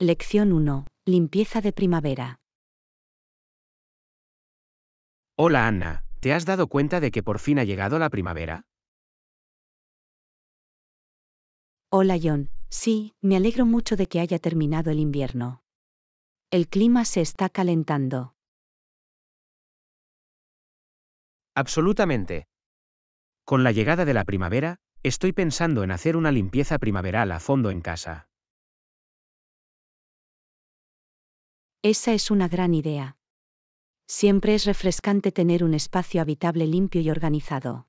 Lección 1. Limpieza de primavera. Hola Ana, ¿te has dado cuenta de que por fin ha llegado la primavera? Hola John, sí, me alegro mucho de que haya terminado el invierno. El clima se está calentando. Absolutamente. Con la llegada de la primavera, estoy pensando en hacer una limpieza primaveral a fondo en casa. Esa es una gran idea. Siempre es refrescante tener un espacio habitable limpio y organizado.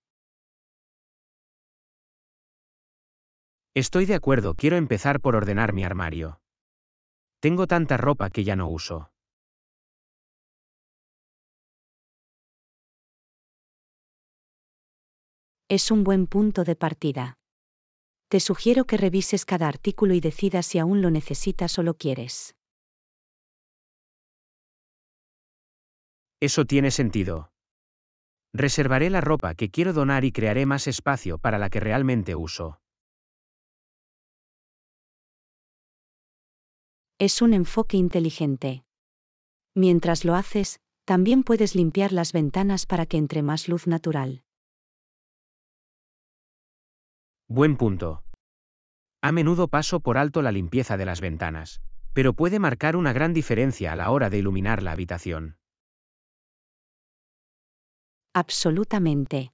Estoy de acuerdo, quiero empezar por ordenar mi armario. Tengo tanta ropa que ya no uso. Es un buen punto de partida. Te sugiero que revises cada artículo y decidas si aún lo necesitas o lo quieres. Eso tiene sentido. Reservaré la ropa que quiero donar y crearé más espacio para la que realmente uso. Es un enfoque inteligente. Mientras lo haces, también puedes limpiar las ventanas para que entre más luz natural. Buen punto. A menudo paso por alto la limpieza de las ventanas, pero puede marcar una gran diferencia a la hora de iluminar la habitación. Absolutamente.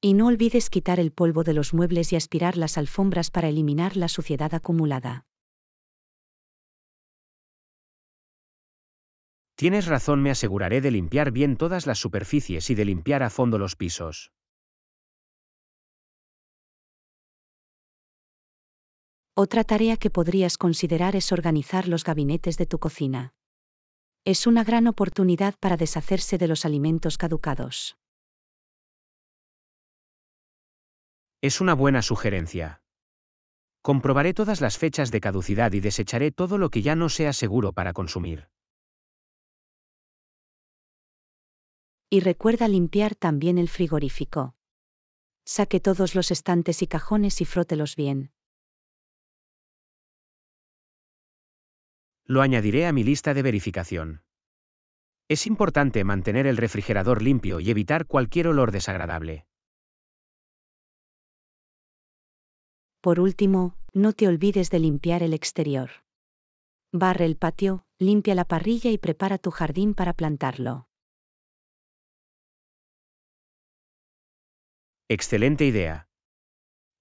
Y no olvides quitar el polvo de los muebles y aspirar las alfombras para eliminar la suciedad acumulada. Tienes razón, me aseguraré de limpiar bien todas las superficies y de limpiar a fondo los pisos. Otra tarea que podrías considerar es organizar los gabinetes de tu cocina. Es una gran oportunidad para deshacerse de los alimentos caducados. Es una buena sugerencia. Comprobaré todas las fechas de caducidad y desecharé todo lo que ya no sea seguro para consumir. Y recuerda limpiar también el frigorífico. Saque todos los estantes y cajones y frótelos bien. Lo añadiré a mi lista de verificación. Es importante mantener el refrigerador limpio y evitar cualquier olor desagradable. Por último, no te olvides de limpiar el exterior. Barre el patio, limpia la parrilla y prepara tu jardín para plantarlo. Excelente idea.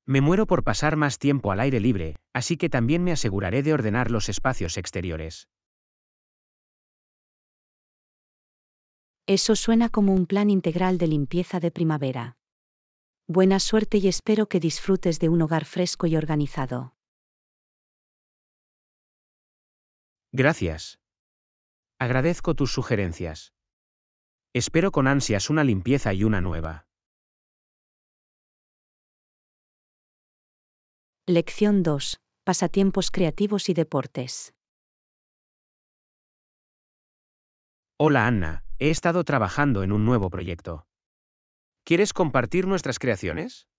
Me muero por pasar más tiempo al aire libre, así que también me aseguraré de ordenar los espacios exteriores. Eso suena como un plan integral de limpieza de primavera. Buena suerte y espero que disfrutes de un hogar fresco y organizado. Gracias. Agradezco tus sugerencias. Espero con ansias una limpieza y una nueva. Lección 2. Pasatiempos creativos y deportes. Hola Anna, he estado trabajando en un nuevo proyecto. ¿Quieres compartir nuestras creaciones?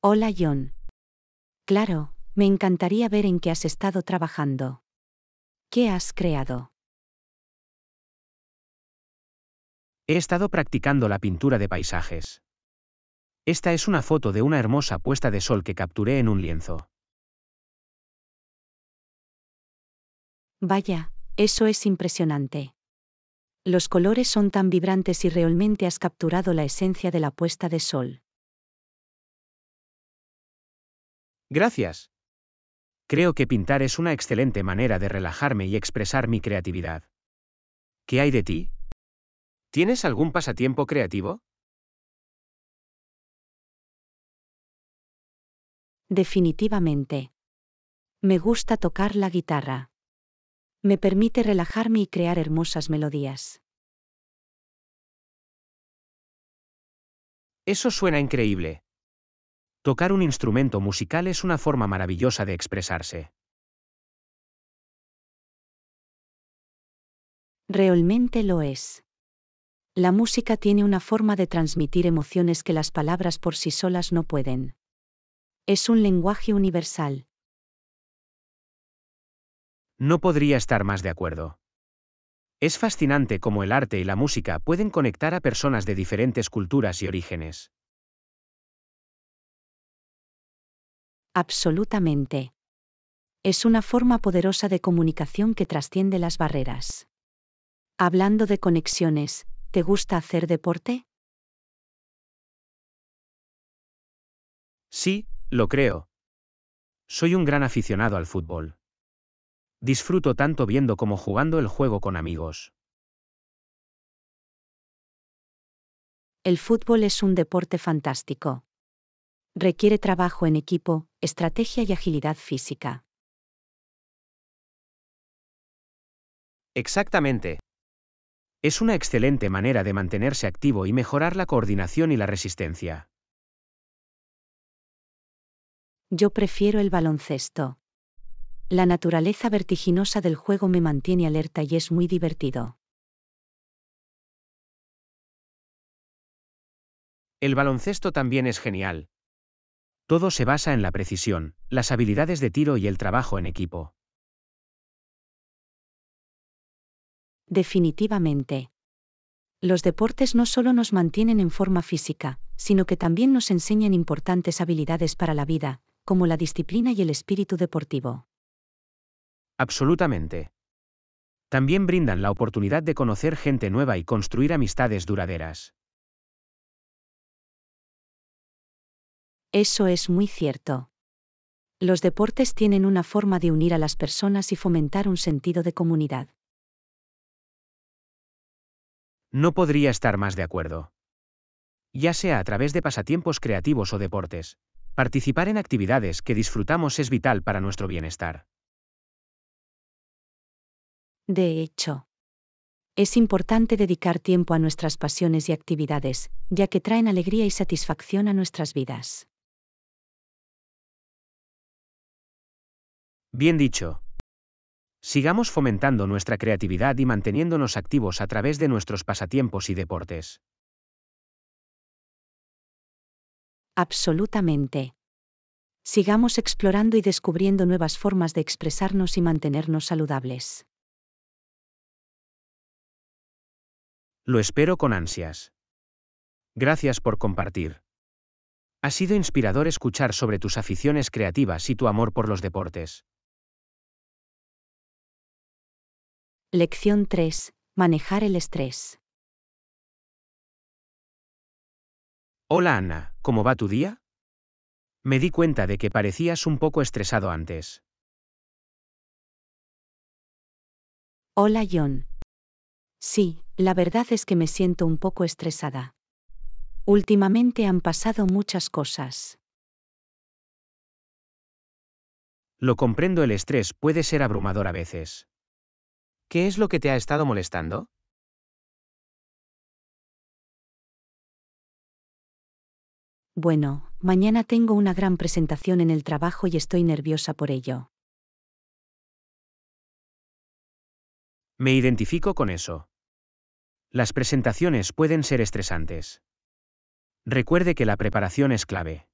Hola John. Claro, me encantaría ver en qué has estado trabajando. ¿Qué has creado? He estado practicando la pintura de paisajes. Esta es una foto de una hermosa puesta de sol que capturé en un lienzo. Vaya, eso es impresionante. Los colores son tan vibrantes y realmente has capturado la esencia de la puesta de sol. Gracias. Creo que pintar es una excelente manera de relajarme y expresar mi creatividad. ¿Qué hay de ti? ¿Tienes algún pasatiempo creativo? Definitivamente. Me gusta tocar la guitarra. Me permite relajarme y crear hermosas melodías. Eso suena increíble. Tocar un instrumento musical es una forma maravillosa de expresarse. Realmente lo es. La música tiene una forma de transmitir emociones que las palabras por sí solas no pueden. Es un lenguaje universal. No podría estar más de acuerdo. Es fascinante cómo el arte y la música pueden conectar a personas de diferentes culturas y orígenes. Absolutamente. Es una forma poderosa de comunicación que trasciende las barreras. Hablando de conexiones, ¿te gusta hacer deporte? Sí, lo creo. Soy un gran aficionado al fútbol. Disfruto tanto viendo como jugando el juego con amigos. El fútbol es un deporte fantástico. Requiere trabajo en equipo, estrategia y agilidad física. Exactamente. Es una excelente manera de mantenerse activo y mejorar la coordinación y la resistencia. Yo prefiero el baloncesto. La naturaleza vertiginosa del juego me mantiene alerta y es muy divertido. El baloncesto también es genial. Todo se basa en la precisión, las habilidades de tiro y el trabajo en equipo. Definitivamente. Los deportes no solo nos mantienen en forma física, sino que también nos enseñan importantes habilidades para la vida, como la disciplina y el espíritu deportivo. Absolutamente. También brindan la oportunidad de conocer gente nueva y construir amistades duraderas. Eso es muy cierto. Los deportes tienen una forma de unir a las personas y fomentar un sentido de comunidad. No podría estar más de acuerdo. Ya sea a través de pasatiempos creativos o deportes, Participar en actividades que disfrutamos es vital para nuestro bienestar. De hecho, es importante dedicar tiempo a nuestras pasiones y actividades, ya que traen alegría y satisfacción a nuestras vidas. Bien dicho. Sigamos fomentando nuestra creatividad y manteniéndonos activos a través de nuestros pasatiempos y deportes. Absolutamente. Sigamos explorando y descubriendo nuevas formas de expresarnos y mantenernos saludables. Lo espero con ansias. Gracias por compartir. Ha sido inspirador escuchar sobre tus aficiones creativas y tu amor por los deportes. Lección 3. Manejar el estrés. Hola Ana, ¿cómo va tu día? Me di cuenta de que parecías un poco estresado antes. Hola John. Sí, la verdad es que me siento un poco estresada. Últimamente han pasado muchas cosas. Lo comprendo, el estrés puede ser abrumador a veces. ¿Qué es lo que te ha estado molestando? Bueno, mañana tengo una gran presentación en el trabajo y estoy nerviosa por ello. Me identifico con eso. Las presentaciones pueden ser estresantes. Recuerde que la preparación es clave.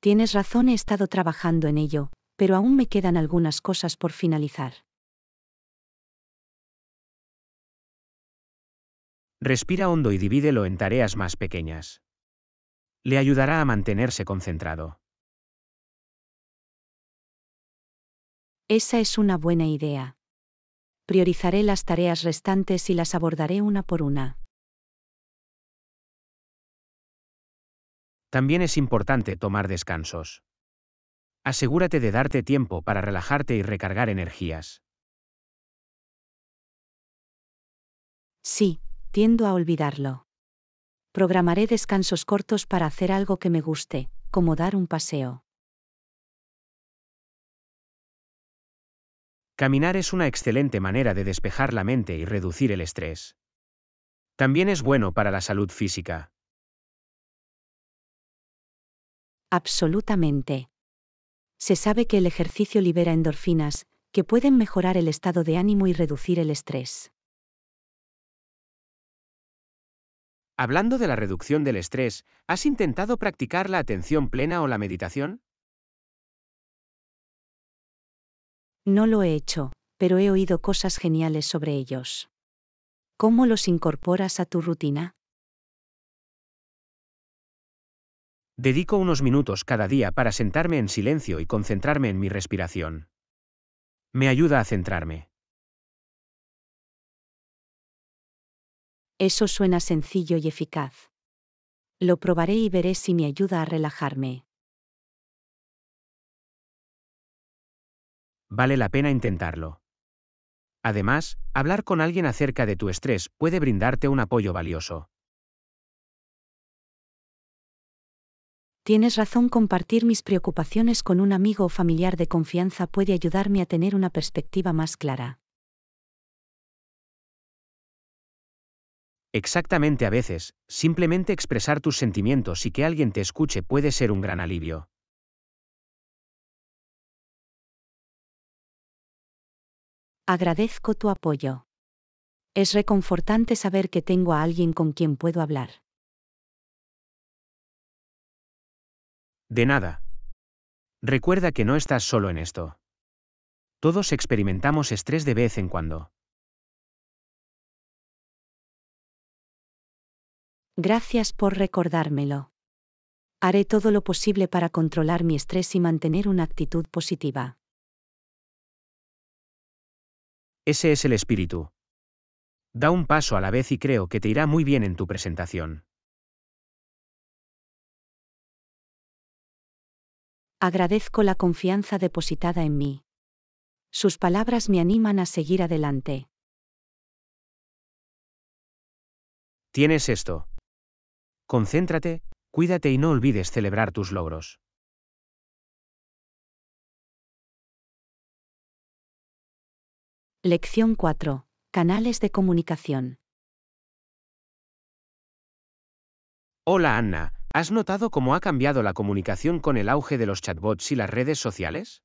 Tienes razón, he estado trabajando en ello, pero aún me quedan algunas cosas por finalizar. Respira hondo y divídelo en tareas más pequeñas. Le ayudará a mantenerse concentrado. Esa es una buena idea. Priorizaré las tareas restantes y las abordaré una por una. También es importante tomar descansos. Asegúrate de darte tiempo para relajarte y recargar energías. Sí, tiendo a olvidarlo. Programaré descansos cortos para hacer algo que me guste, como dar un paseo. Caminar es una excelente manera de despejar la mente y reducir el estrés. También es bueno para la salud física. Absolutamente. Se sabe que el ejercicio libera endorfinas, que pueden mejorar el estado de ánimo y reducir el estrés. Hablando de la reducción del estrés, ¿has intentado practicar la atención plena o la meditación? No lo he hecho, pero he oído cosas geniales sobre ellos. ¿Cómo los incorporas a tu rutina? Dedico unos minutos cada día para sentarme en silencio y concentrarme en mi respiración. Me ayuda a centrarme. Eso suena sencillo y eficaz. Lo probaré y veré si me ayuda a relajarme. Vale la pena intentarlo. Además, hablar con alguien acerca de tu estrés puede brindarte un apoyo valioso. Tienes razón, compartir mis preocupaciones con un amigo o familiar de confianza puede ayudarme a tener una perspectiva más clara. Exactamente a veces, simplemente expresar tus sentimientos y que alguien te escuche puede ser un gran alivio. Agradezco tu apoyo. Es reconfortante saber que tengo a alguien con quien puedo hablar. De nada. Recuerda que no estás solo en esto. Todos experimentamos estrés de vez en cuando. Gracias por recordármelo. Haré todo lo posible para controlar mi estrés y mantener una actitud positiva. Ese es el espíritu. Da un paso a la vez y creo que te irá muy bien en tu presentación. Agradezco la confianza depositada en mí. Sus palabras me animan a seguir adelante. Tienes esto. Concéntrate, cuídate y no olvides celebrar tus logros. Lección 4. Canales de comunicación. Hola Anna, ¿has notado cómo ha cambiado la comunicación con el auge de los chatbots y las redes sociales?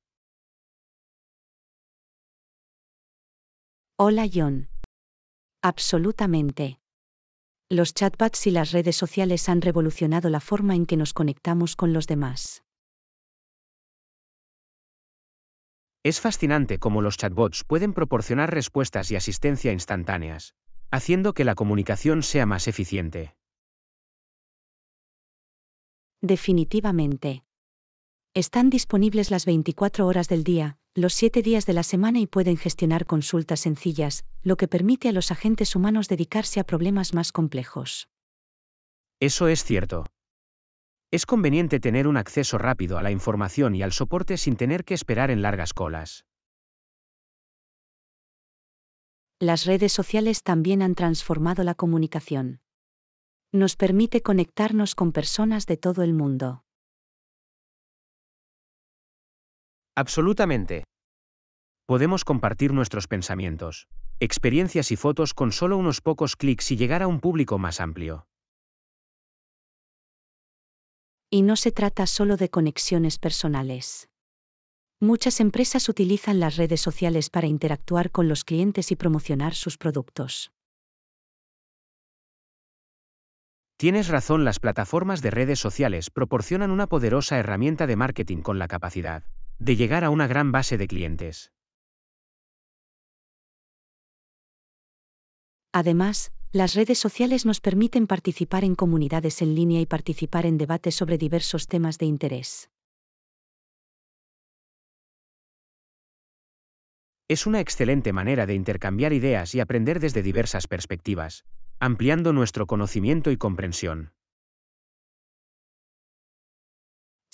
Hola John. Absolutamente los chatbots y las redes sociales han revolucionado la forma en que nos conectamos con los demás. Es fascinante cómo los chatbots pueden proporcionar respuestas y asistencia instantáneas, haciendo que la comunicación sea más eficiente. Definitivamente. Están disponibles las 24 horas del día, los siete días de la semana y pueden gestionar consultas sencillas, lo que permite a los agentes humanos dedicarse a problemas más complejos. Eso es cierto. Es conveniente tener un acceso rápido a la información y al soporte sin tener que esperar en largas colas. Las redes sociales también han transformado la comunicación. Nos permite conectarnos con personas de todo el mundo. Absolutamente. Podemos compartir nuestros pensamientos, experiencias y fotos con solo unos pocos clics y llegar a un público más amplio. Y no se trata solo de conexiones personales. Muchas empresas utilizan las redes sociales para interactuar con los clientes y promocionar sus productos. Tienes razón, las plataformas de redes sociales proporcionan una poderosa herramienta de marketing con la capacidad de llegar a una gran base de clientes. Además, las redes sociales nos permiten participar en comunidades en línea y participar en debates sobre diversos temas de interés. Es una excelente manera de intercambiar ideas y aprender desde diversas perspectivas, ampliando nuestro conocimiento y comprensión.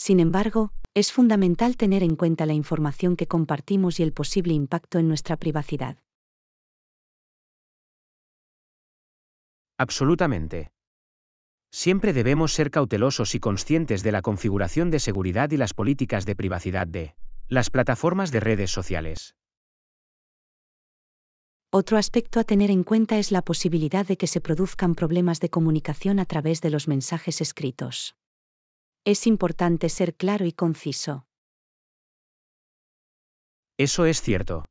Sin embargo, es fundamental tener en cuenta la información que compartimos y el posible impacto en nuestra privacidad. Absolutamente. Siempre debemos ser cautelosos y conscientes de la configuración de seguridad y las políticas de privacidad de las plataformas de redes sociales. Otro aspecto a tener en cuenta es la posibilidad de que se produzcan problemas de comunicación a través de los mensajes escritos. Es importante ser claro y conciso. Eso es cierto.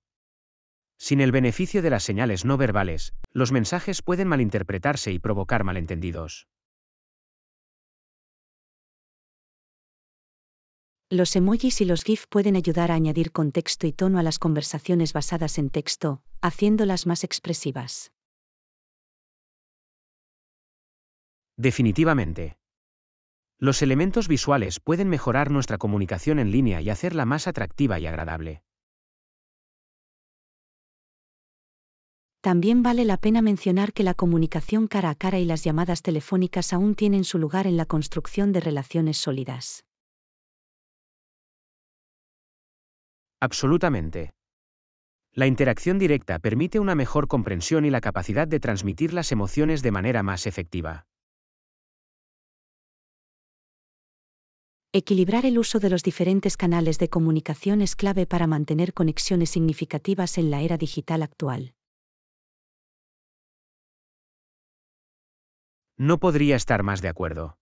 Sin el beneficio de las señales no verbales, los mensajes pueden malinterpretarse y provocar malentendidos. Los emojis y los GIF pueden ayudar a añadir contexto y tono a las conversaciones basadas en texto, haciéndolas más expresivas. Definitivamente. Los elementos visuales pueden mejorar nuestra comunicación en línea y hacerla más atractiva y agradable. También vale la pena mencionar que la comunicación cara a cara y las llamadas telefónicas aún tienen su lugar en la construcción de relaciones sólidas. Absolutamente. La interacción directa permite una mejor comprensión y la capacidad de transmitir las emociones de manera más efectiva. Equilibrar el uso de los diferentes canales de comunicación es clave para mantener conexiones significativas en la era digital actual. No podría estar más de acuerdo.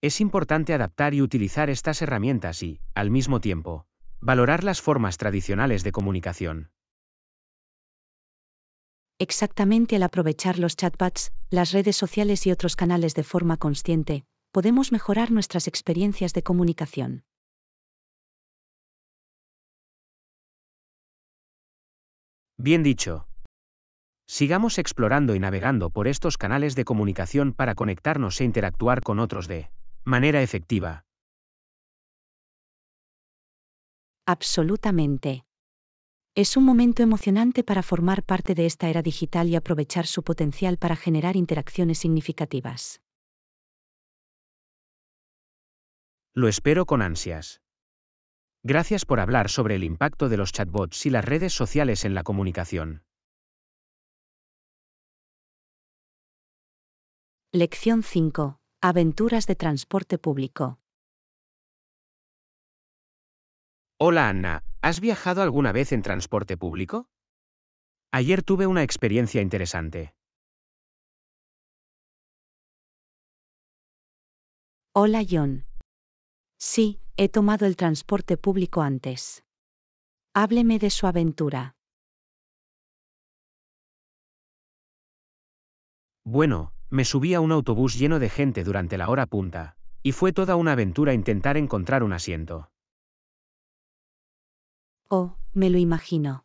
Es importante adaptar y utilizar estas herramientas y, al mismo tiempo, valorar las formas tradicionales de comunicación. Exactamente al aprovechar los chatbots, las redes sociales y otros canales de forma consciente, podemos mejorar nuestras experiencias de comunicación. Bien dicho. Sigamos explorando y navegando por estos canales de comunicación para conectarnos e interactuar con otros de manera efectiva. Absolutamente. Es un momento emocionante para formar parte de esta era digital y aprovechar su potencial para generar interacciones significativas. Lo espero con ansias. Gracias por hablar sobre el impacto de los chatbots y las redes sociales en la comunicación. Lección 5. Aventuras de transporte público. Hola Anna, ¿has viajado alguna vez en transporte público? Ayer tuve una experiencia interesante. Hola John, Sí, he tomado el transporte público antes. Hábleme de su aventura. Bueno, me subí a un autobús lleno de gente durante la hora punta, y fue toda una aventura intentar encontrar un asiento. Oh, me lo imagino.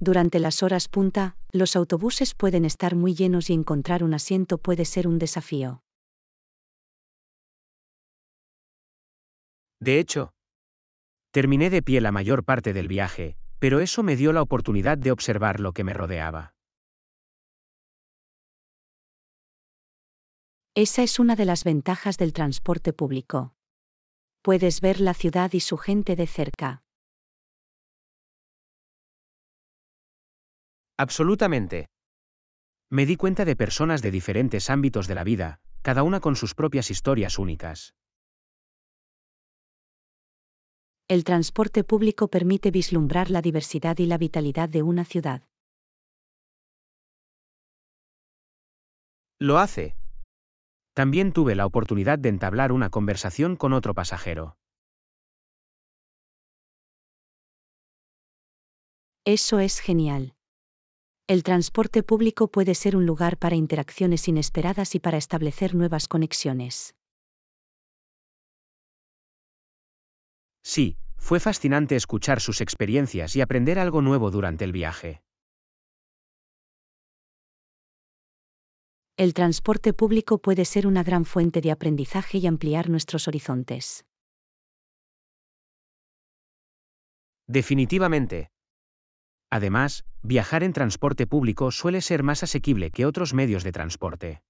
Durante las horas punta, los autobuses pueden estar muy llenos y encontrar un asiento puede ser un desafío. De hecho, terminé de pie la mayor parte del viaje, pero eso me dio la oportunidad de observar lo que me rodeaba. Esa es una de las ventajas del transporte público. Puedes ver la ciudad y su gente de cerca. Absolutamente. Me di cuenta de personas de diferentes ámbitos de la vida, cada una con sus propias historias únicas el transporte público permite vislumbrar la diversidad y la vitalidad de una ciudad. Lo hace. También tuve la oportunidad de entablar una conversación con otro pasajero. Eso es genial. El transporte público puede ser un lugar para interacciones inesperadas y para establecer nuevas conexiones. Sí, fue fascinante escuchar sus experiencias y aprender algo nuevo durante el viaje. El transporte público puede ser una gran fuente de aprendizaje y ampliar nuestros horizontes. Definitivamente. Además, viajar en transporte público suele ser más asequible que otros medios de transporte.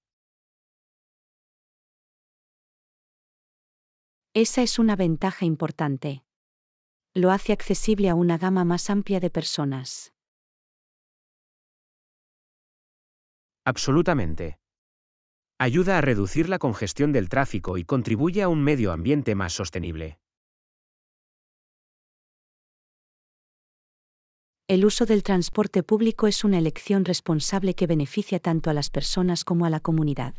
Esa es una ventaja importante. Lo hace accesible a una gama más amplia de personas. Absolutamente. Ayuda a reducir la congestión del tráfico y contribuye a un medio ambiente más sostenible. El uso del transporte público es una elección responsable que beneficia tanto a las personas como a la comunidad.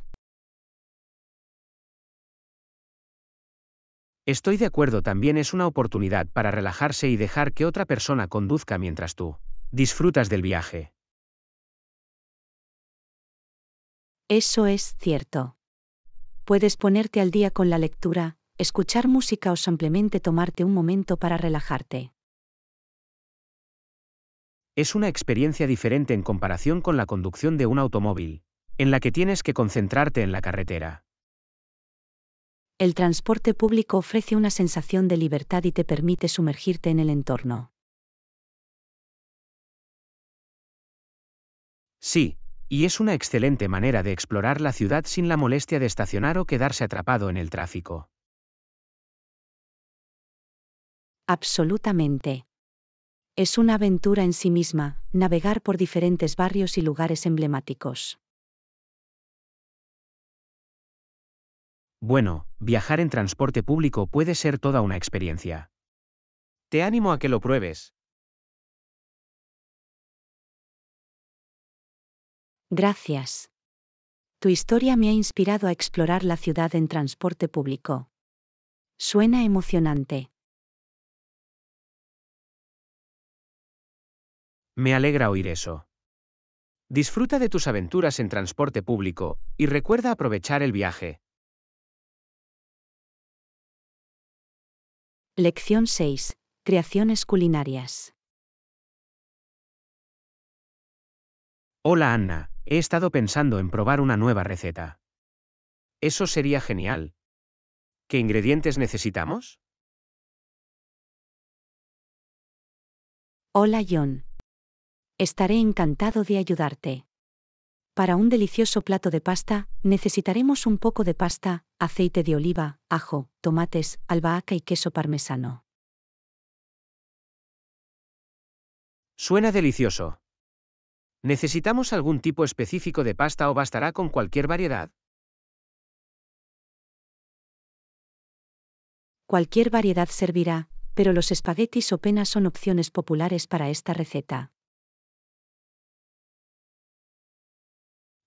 Estoy de acuerdo, también es una oportunidad para relajarse y dejar que otra persona conduzca mientras tú disfrutas del viaje. Eso es cierto. Puedes ponerte al día con la lectura, escuchar música o simplemente tomarte un momento para relajarte. Es una experiencia diferente en comparación con la conducción de un automóvil, en la que tienes que concentrarte en la carretera el transporte público ofrece una sensación de libertad y te permite sumergirte en el entorno. Sí, y es una excelente manera de explorar la ciudad sin la molestia de estacionar o quedarse atrapado en el tráfico. Absolutamente. Es una aventura en sí misma, navegar por diferentes barrios y lugares emblemáticos. Bueno, viajar en transporte público puede ser toda una experiencia. Te animo a que lo pruebes. Gracias. Tu historia me ha inspirado a explorar la ciudad en transporte público. Suena emocionante. Me alegra oír eso. Disfruta de tus aventuras en transporte público y recuerda aprovechar el viaje. Lección 6. Creaciones culinarias. Hola Anna, he estado pensando en probar una nueva receta. Eso sería genial. ¿Qué ingredientes necesitamos? Hola John. Estaré encantado de ayudarte. Para un delicioso plato de pasta, necesitaremos un poco de pasta, aceite de oliva, ajo, tomates, albahaca y queso parmesano. Suena delicioso. ¿Necesitamos algún tipo específico de pasta o bastará con cualquier variedad? Cualquier variedad servirá, pero los espaguetis o penas son opciones populares para esta receta.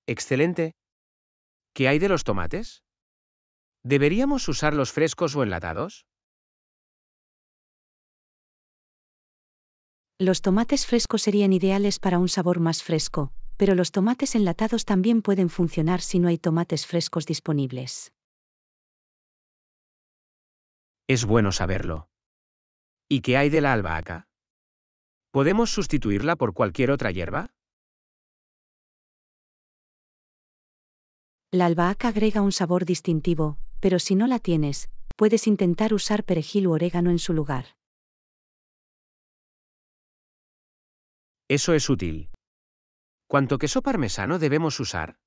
Excelente. ¿Qué hay de los tomates? ¿Deberíamos usarlos frescos o enlatados? Los tomates frescos serían ideales para un sabor más fresco, pero los tomates enlatados también pueden funcionar si no hay tomates frescos disponibles. Es bueno saberlo. ¿Y qué hay de la albahaca? ¿Podemos sustituirla por cualquier otra hierba? La albahaca agrega un sabor distintivo, pero si no la tienes, puedes intentar usar perejil u orégano en su lugar. Eso es útil. ¿Cuánto queso parmesano debemos usar?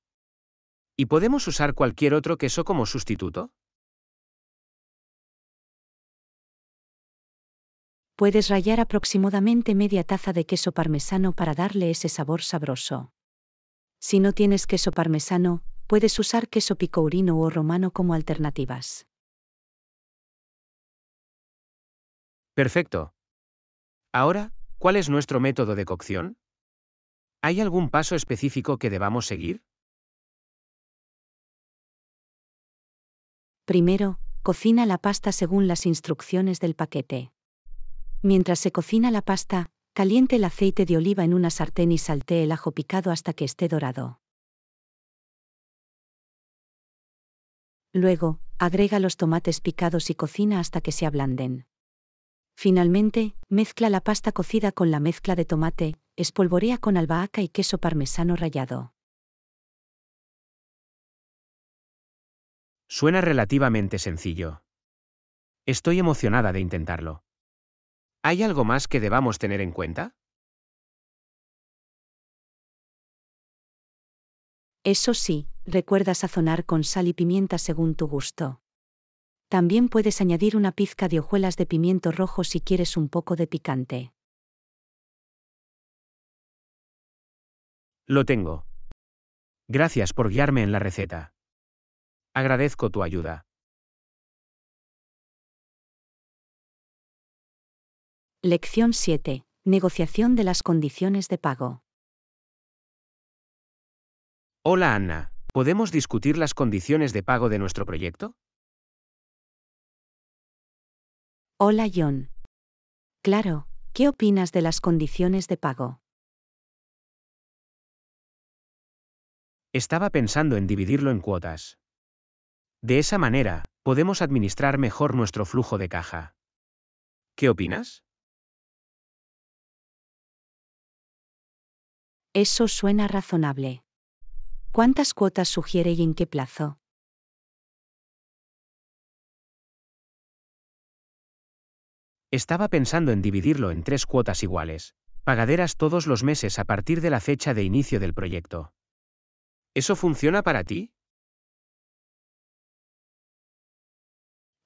¿Y podemos usar cualquier otro queso como sustituto? Puedes rallar aproximadamente media taza de queso parmesano para darle ese sabor sabroso. Si no tienes queso parmesano, puedes usar queso picourino o romano como alternativas. Perfecto. Ahora, ¿cuál es nuestro método de cocción? ¿Hay algún paso específico que debamos seguir? Primero, cocina la pasta según las instrucciones del paquete. Mientras se cocina la pasta, caliente el aceite de oliva en una sartén y saltee el ajo picado hasta que esté dorado. Luego, agrega los tomates picados y cocina hasta que se ablanden. Finalmente, mezcla la pasta cocida con la mezcla de tomate, espolvorea con albahaca y queso parmesano rallado. Suena relativamente sencillo. Estoy emocionada de intentarlo. ¿Hay algo más que debamos tener en cuenta? Eso sí, recuerda sazonar con sal y pimienta según tu gusto. También puedes añadir una pizca de hojuelas de pimiento rojo si quieres un poco de picante. Lo tengo. Gracias por guiarme en la receta. Agradezco tu ayuda. Lección 7. Negociación de las condiciones de pago. Hola Ana, ¿podemos discutir las condiciones de pago de nuestro proyecto? Hola John. Claro, ¿qué opinas de las condiciones de pago? Estaba pensando en dividirlo en cuotas. De esa manera, podemos administrar mejor nuestro flujo de caja. ¿Qué opinas? Eso suena razonable. ¿Cuántas cuotas sugiere y en qué plazo? Estaba pensando en dividirlo en tres cuotas iguales, pagaderas todos los meses a partir de la fecha de inicio del proyecto. ¿Eso funciona para ti?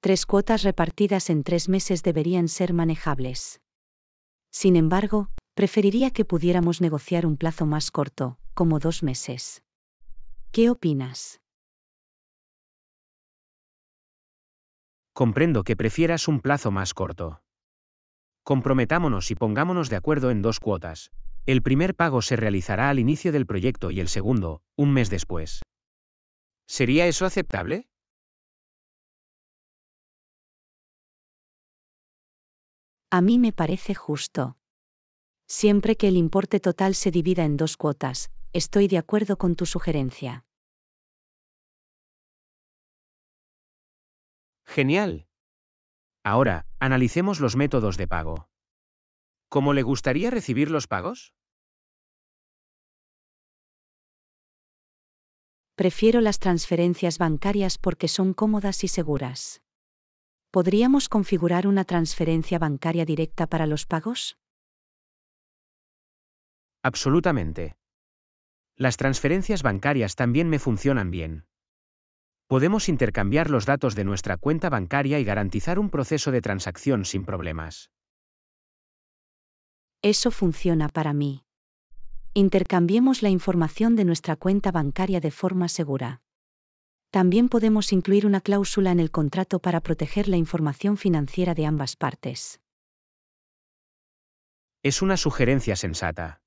Tres cuotas repartidas en tres meses deberían ser manejables. Sin embargo, preferiría que pudiéramos negociar un plazo más corto, como dos meses. ¿Qué opinas? Comprendo que prefieras un plazo más corto. Comprometámonos y pongámonos de acuerdo en dos cuotas. El primer pago se realizará al inicio del proyecto y el segundo, un mes después. ¿Sería eso aceptable? A mí me parece justo. Siempre que el importe total se divida en dos cuotas, estoy de acuerdo con tu sugerencia. Genial. Ahora, analicemos los métodos de pago. ¿Cómo le gustaría recibir los pagos? Prefiero las transferencias bancarias porque son cómodas y seguras. ¿Podríamos configurar una transferencia bancaria directa para los pagos? Absolutamente. Las transferencias bancarias también me funcionan bien. Podemos intercambiar los datos de nuestra cuenta bancaria y garantizar un proceso de transacción sin problemas. Eso funciona para mí. Intercambiemos la información de nuestra cuenta bancaria de forma segura. También podemos incluir una cláusula en el contrato para proteger la información financiera de ambas partes. Es una sugerencia sensata.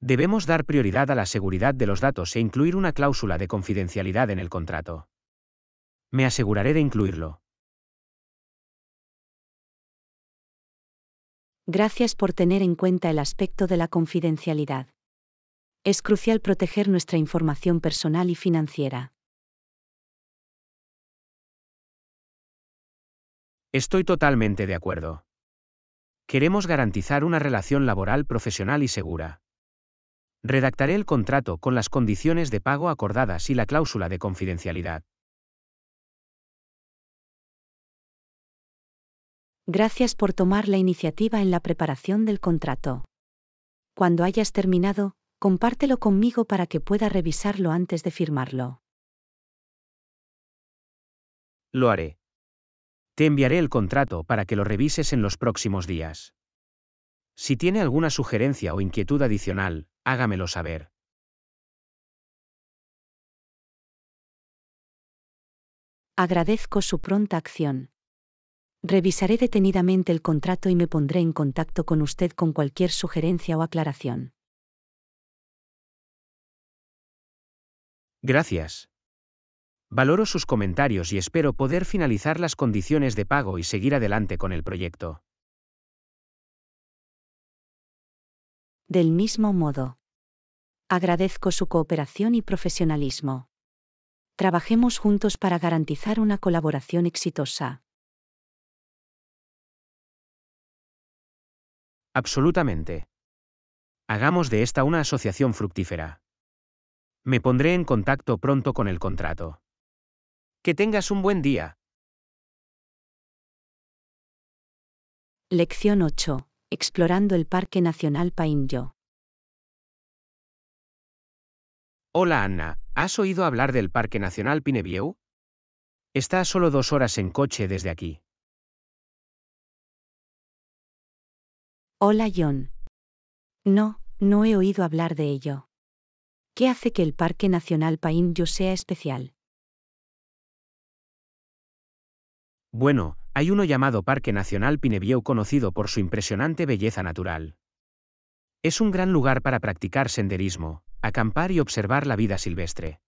Debemos dar prioridad a la seguridad de los datos e incluir una cláusula de confidencialidad en el contrato. Me aseguraré de incluirlo. Gracias por tener en cuenta el aspecto de la confidencialidad. Es crucial proteger nuestra información personal y financiera. Estoy totalmente de acuerdo. Queremos garantizar una relación laboral profesional y segura. Redactaré el contrato con las condiciones de pago acordadas y la cláusula de confidencialidad. Gracias por tomar la iniciativa en la preparación del contrato. Cuando hayas terminado, compártelo conmigo para que pueda revisarlo antes de firmarlo. Lo haré. Te enviaré el contrato para que lo revises en los próximos días. Si tiene alguna sugerencia o inquietud adicional, hágamelo saber. Agradezco su pronta acción. Revisaré detenidamente el contrato y me pondré en contacto con usted con cualquier sugerencia o aclaración. Gracias. Valoro sus comentarios y espero poder finalizar las condiciones de pago y seguir adelante con el proyecto. Del mismo modo. Agradezco su cooperación y profesionalismo. Trabajemos juntos para garantizar una colaboración exitosa. Absolutamente. Hagamos de esta una asociación fructífera. Me pondré en contacto pronto con el contrato. Que tengas un buen día. Lección 8. Explorando el Parque Nacional Painyo. Hola Anna, ¿has oído hablar del Parque Nacional Pinevieu? Está a solo dos horas en coche desde aquí. Hola John. No, no he oído hablar de ello. ¿Qué hace que el Parque Nacional Painyu sea especial? Bueno, hay uno llamado Parque Nacional Pinevieu conocido por su impresionante belleza natural. Es un gran lugar para practicar senderismo, acampar y observar la vida silvestre.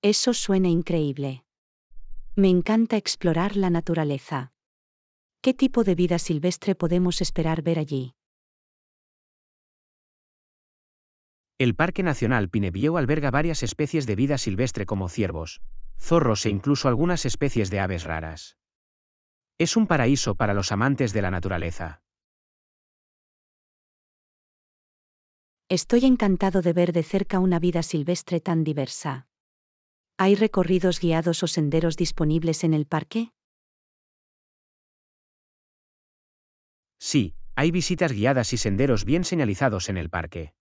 Eso suena increíble. Me encanta explorar la naturaleza. ¿Qué tipo de vida silvestre podemos esperar ver allí? El Parque Nacional Pineview alberga varias especies de vida silvestre como ciervos, zorros e incluso algunas especies de aves raras. Es un paraíso para los amantes de la naturaleza. Estoy encantado de ver de cerca una vida silvestre tan diversa. ¿Hay recorridos guiados o senderos disponibles en el parque? Sí, hay visitas guiadas y senderos bien señalizados en el parque.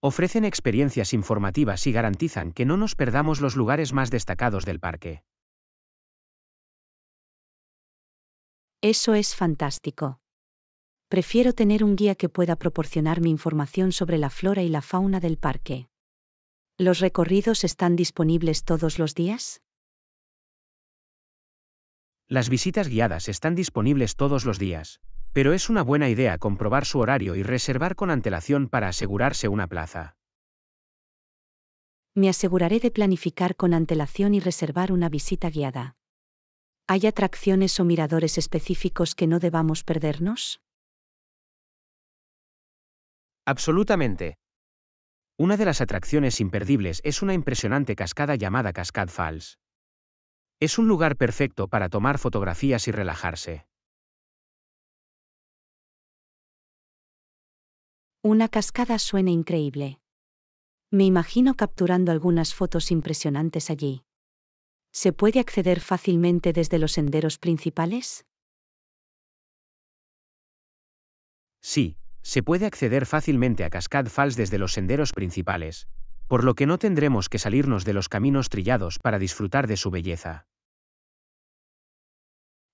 Ofrecen experiencias informativas y garantizan que no nos perdamos los lugares más destacados del parque. Eso es fantástico prefiero tener un guía que pueda proporcionarme información sobre la flora y la fauna del parque. ¿Los recorridos están disponibles todos los días? Las visitas guiadas están disponibles todos los días, pero es una buena idea comprobar su horario y reservar con antelación para asegurarse una plaza. Me aseguraré de planificar con antelación y reservar una visita guiada. ¿Hay atracciones o miradores específicos que no debamos perdernos? Absolutamente. Una de las atracciones imperdibles es una impresionante cascada llamada Cascade Falls. Es un lugar perfecto para tomar fotografías y relajarse. Una cascada suena increíble. Me imagino capturando algunas fotos impresionantes allí. ¿Se puede acceder fácilmente desde los senderos principales? Sí, se puede acceder fácilmente a Cascad Falls desde los senderos principales, por lo que no tendremos que salirnos de los caminos trillados para disfrutar de su belleza.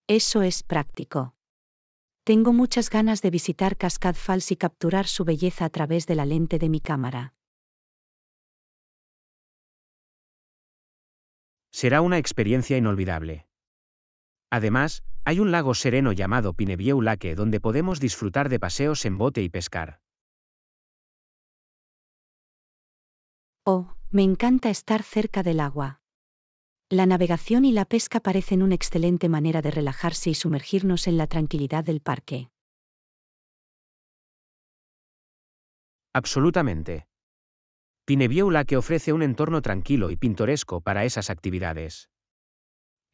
Eso es práctico. Tengo muchas ganas de visitar Cascad Falls y capturar su belleza a través de la lente de mi cámara. Será una experiencia inolvidable. Además, hay un lago sereno llamado Pinevieu Lake donde podemos disfrutar de paseos en bote y pescar. Oh, me encanta estar cerca del agua. La navegación y la pesca parecen una excelente manera de relajarse y sumergirnos en la tranquilidad del parque. Absolutamente. Pinevieu Lake ofrece un entorno tranquilo y pintoresco para esas actividades.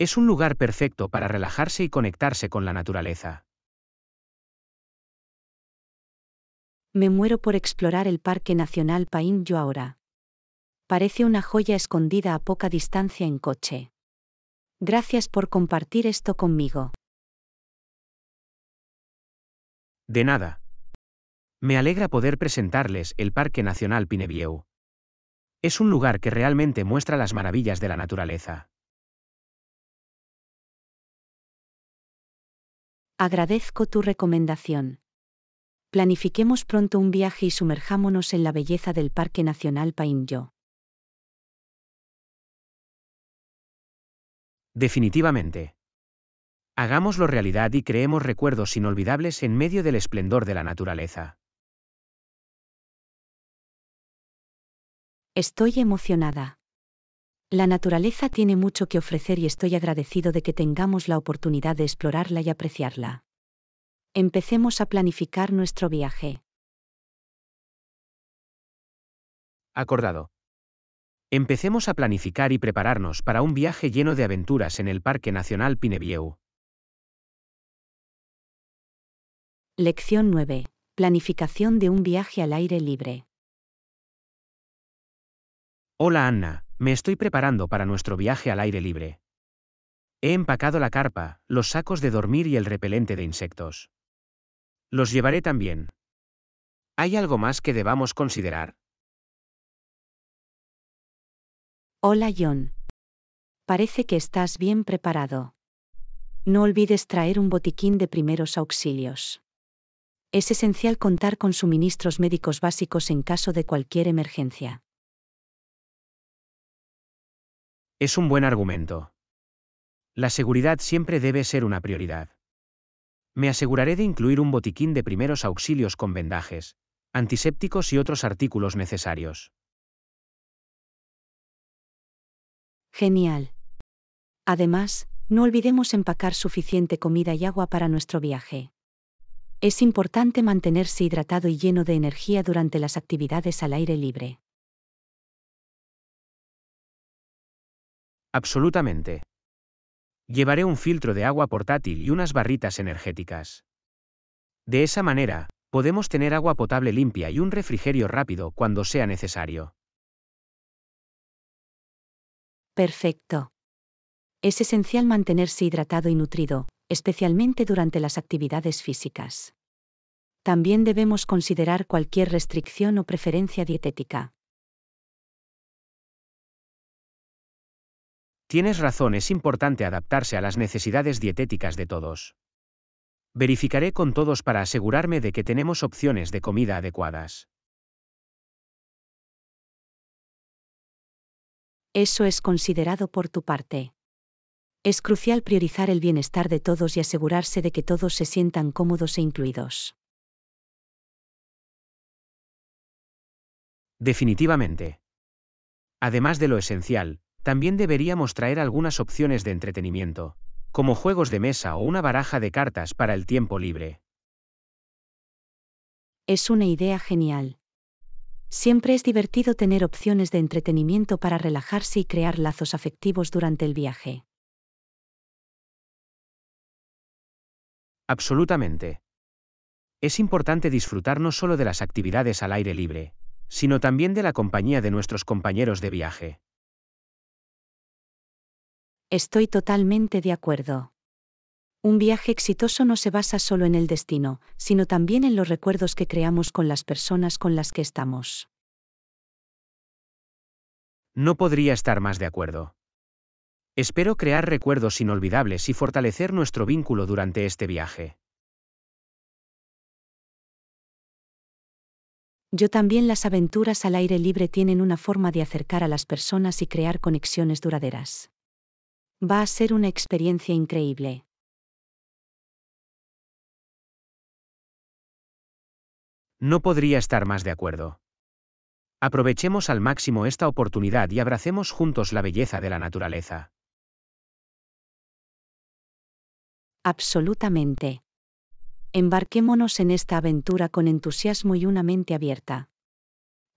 Es un lugar perfecto para relajarse y conectarse con la naturaleza. Me muero por explorar el Parque Nacional yo ahora. Parece una joya escondida a poca distancia en coche. Gracias por compartir esto conmigo. De nada. Me alegra poder presentarles el Parque Nacional Pinevieu. Es un lugar que realmente muestra las maravillas de la naturaleza. Agradezco tu recomendación. Planifiquemos pronto un viaje y sumerjámonos en la belleza del Parque Nacional Painyo. Definitivamente. Hagámoslo realidad y creemos recuerdos inolvidables en medio del esplendor de la naturaleza. Estoy emocionada. La naturaleza tiene mucho que ofrecer y estoy agradecido de que tengamos la oportunidad de explorarla y apreciarla. Empecemos a planificar nuestro viaje. Acordado. Empecemos a planificar y prepararnos para un viaje lleno de aventuras en el Parque Nacional Pinevieu. Lección 9. Planificación de un viaje al aire libre. Hola Anna, me estoy preparando para nuestro viaje al aire libre. He empacado la carpa, los sacos de dormir y el repelente de insectos. Los llevaré también. ¿Hay algo más que debamos considerar? Hola John. Parece que estás bien preparado. No olvides traer un botiquín de primeros auxilios. Es esencial contar con suministros médicos básicos en caso de cualquier emergencia. Es un buen argumento. La seguridad siempre debe ser una prioridad. Me aseguraré de incluir un botiquín de primeros auxilios con vendajes, antisépticos y otros artículos necesarios. Genial. Además, no olvidemos empacar suficiente comida y agua para nuestro viaje. Es importante mantenerse hidratado y lleno de energía durante las actividades al aire libre. Absolutamente. Llevaré un filtro de agua portátil y unas barritas energéticas. De esa manera, podemos tener agua potable limpia y un refrigerio rápido cuando sea necesario. Perfecto. Es esencial mantenerse hidratado y nutrido, especialmente durante las actividades físicas. También debemos considerar cualquier restricción o preferencia dietética. Tienes razón, es importante adaptarse a las necesidades dietéticas de todos. Verificaré con todos para asegurarme de que tenemos opciones de comida adecuadas. Eso es considerado por tu parte. Es crucial priorizar el bienestar de todos y asegurarse de que todos se sientan cómodos e incluidos. Definitivamente. Además de lo esencial, también deberíamos traer algunas opciones de entretenimiento, como juegos de mesa o una baraja de cartas para el tiempo libre. Es una idea genial. Siempre es divertido tener opciones de entretenimiento para relajarse y crear lazos afectivos durante el viaje. Absolutamente. Es importante disfrutar no solo de las actividades al aire libre, sino también de la compañía de nuestros compañeros de viaje. Estoy totalmente de acuerdo. Un viaje exitoso no se basa solo en el destino, sino también en los recuerdos que creamos con las personas con las que estamos. No podría estar más de acuerdo. Espero crear recuerdos inolvidables y fortalecer nuestro vínculo durante este viaje. Yo también las aventuras al aire libre tienen una forma de acercar a las personas y crear conexiones duraderas. Va a ser una experiencia increíble. No podría estar más de acuerdo. Aprovechemos al máximo esta oportunidad y abracemos juntos la belleza de la naturaleza. Absolutamente. Embarquémonos en esta aventura con entusiasmo y una mente abierta.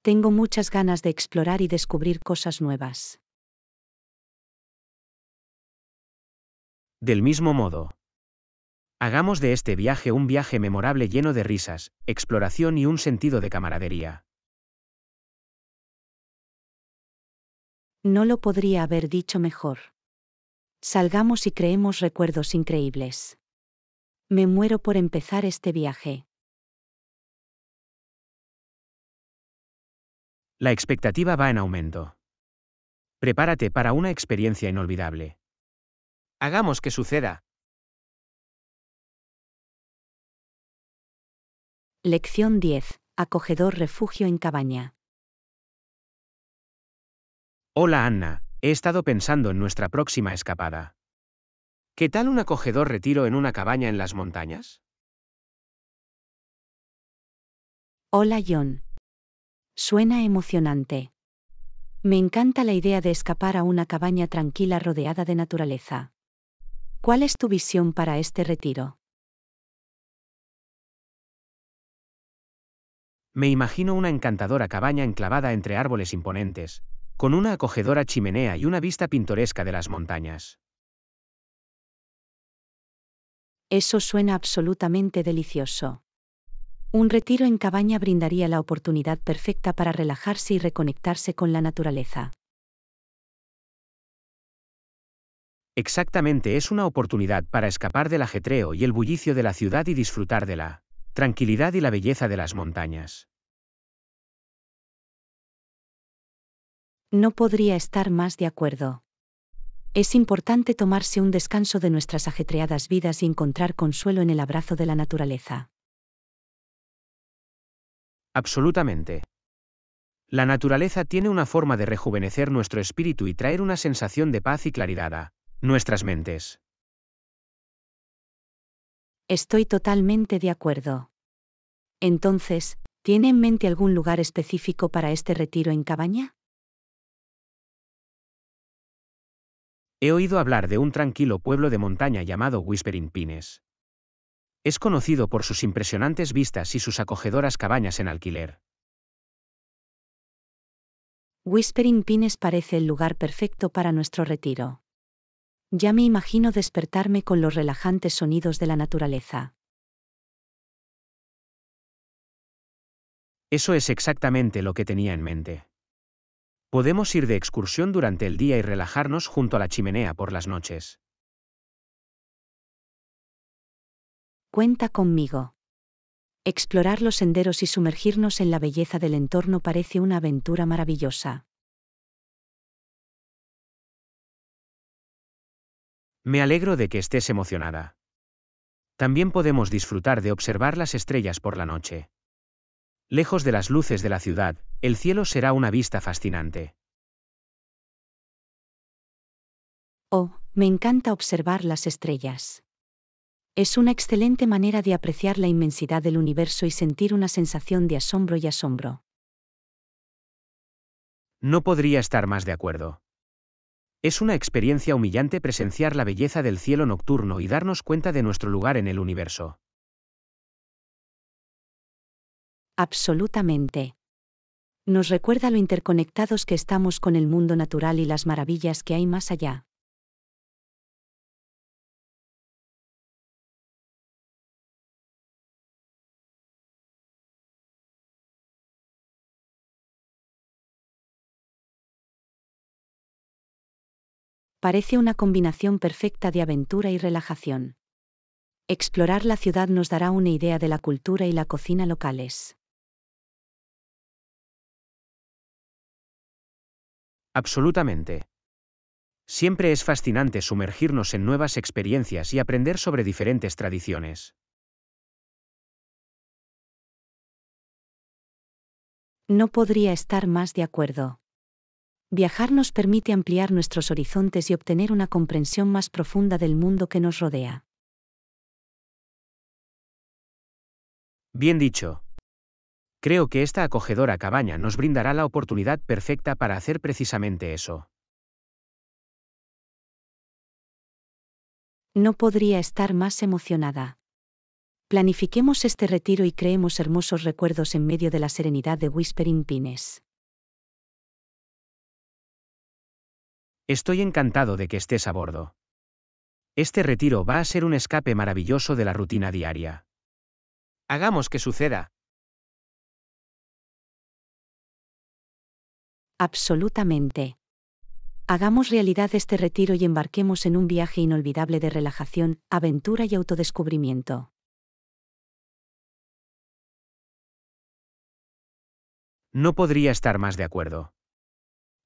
Tengo muchas ganas de explorar y descubrir cosas nuevas. Del mismo modo. Hagamos de este viaje un viaje memorable lleno de risas, exploración y un sentido de camaradería. No lo podría haber dicho mejor. Salgamos y creemos recuerdos increíbles. Me muero por empezar este viaje. La expectativa va en aumento. Prepárate para una experiencia inolvidable. Hagamos que suceda. Lección 10. Acogedor refugio en cabaña. Hola Anna, he estado pensando en nuestra próxima escapada. ¿Qué tal un acogedor retiro en una cabaña en las montañas? Hola John. Suena emocionante. Me encanta la idea de escapar a una cabaña tranquila rodeada de naturaleza. ¿Cuál es tu visión para este retiro? Me imagino una encantadora cabaña enclavada entre árboles imponentes, con una acogedora chimenea y una vista pintoresca de las montañas. Eso suena absolutamente delicioso. Un retiro en cabaña brindaría la oportunidad perfecta para relajarse y reconectarse con la naturaleza. Exactamente es una oportunidad para escapar del ajetreo y el bullicio de la ciudad y disfrutar de la tranquilidad y la belleza de las montañas. No podría estar más de acuerdo. Es importante tomarse un descanso de nuestras ajetreadas vidas y encontrar consuelo en el abrazo de la naturaleza. Absolutamente. La naturaleza tiene una forma de rejuvenecer nuestro espíritu y traer una sensación de paz y claridad nuestras mentes. Estoy totalmente de acuerdo. Entonces, ¿tiene en mente algún lugar específico para este retiro en cabaña? He oído hablar de un tranquilo pueblo de montaña llamado Whispering Pines. Es conocido por sus impresionantes vistas y sus acogedoras cabañas en alquiler. Whispering Pines parece el lugar perfecto para nuestro retiro. Ya me imagino despertarme con los relajantes sonidos de la naturaleza. Eso es exactamente lo que tenía en mente. Podemos ir de excursión durante el día y relajarnos junto a la chimenea por las noches. Cuenta conmigo. Explorar los senderos y sumergirnos en la belleza del entorno parece una aventura maravillosa. Me alegro de que estés emocionada. También podemos disfrutar de observar las estrellas por la noche. Lejos de las luces de la ciudad, el cielo será una vista fascinante. Oh, me encanta observar las estrellas. Es una excelente manera de apreciar la inmensidad del universo y sentir una sensación de asombro y asombro. No podría estar más de acuerdo. Es una experiencia humillante presenciar la belleza del cielo nocturno y darnos cuenta de nuestro lugar en el universo. Absolutamente. Nos recuerda lo interconectados que estamos con el mundo natural y las maravillas que hay más allá. parece una combinación perfecta de aventura y relajación. Explorar la ciudad nos dará una idea de la cultura y la cocina locales. Absolutamente. Siempre es fascinante sumergirnos en nuevas experiencias y aprender sobre diferentes tradiciones. No podría estar más de acuerdo. Viajar nos permite ampliar nuestros horizontes y obtener una comprensión más profunda del mundo que nos rodea. Bien dicho. Creo que esta acogedora cabaña nos brindará la oportunidad perfecta para hacer precisamente eso. No podría estar más emocionada. Planifiquemos este retiro y creemos hermosos recuerdos en medio de la serenidad de Whispering Pines. Estoy encantado de que estés a bordo. Este retiro va a ser un escape maravilloso de la rutina diaria. Hagamos que suceda. Absolutamente. Hagamos realidad este retiro y embarquemos en un viaje inolvidable de relajación, aventura y autodescubrimiento. No podría estar más de acuerdo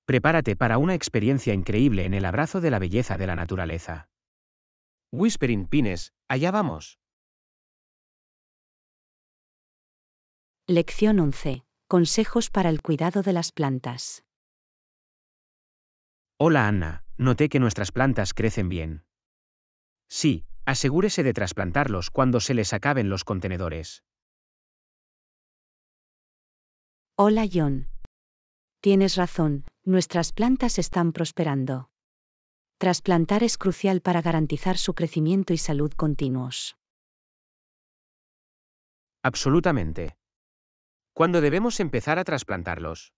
prepárate para una experiencia increíble en el abrazo de la belleza de la naturaleza. Whispering Pines, allá vamos. Lección 11. Consejos para el cuidado de las plantas. Hola Anna, noté que nuestras plantas crecen bien. Sí, asegúrese de trasplantarlos cuando se les acaben los contenedores. Hola John, Tienes razón, nuestras plantas están prosperando. Trasplantar es crucial para garantizar su crecimiento y salud continuos. Absolutamente. ¿Cuándo debemos empezar a trasplantarlos?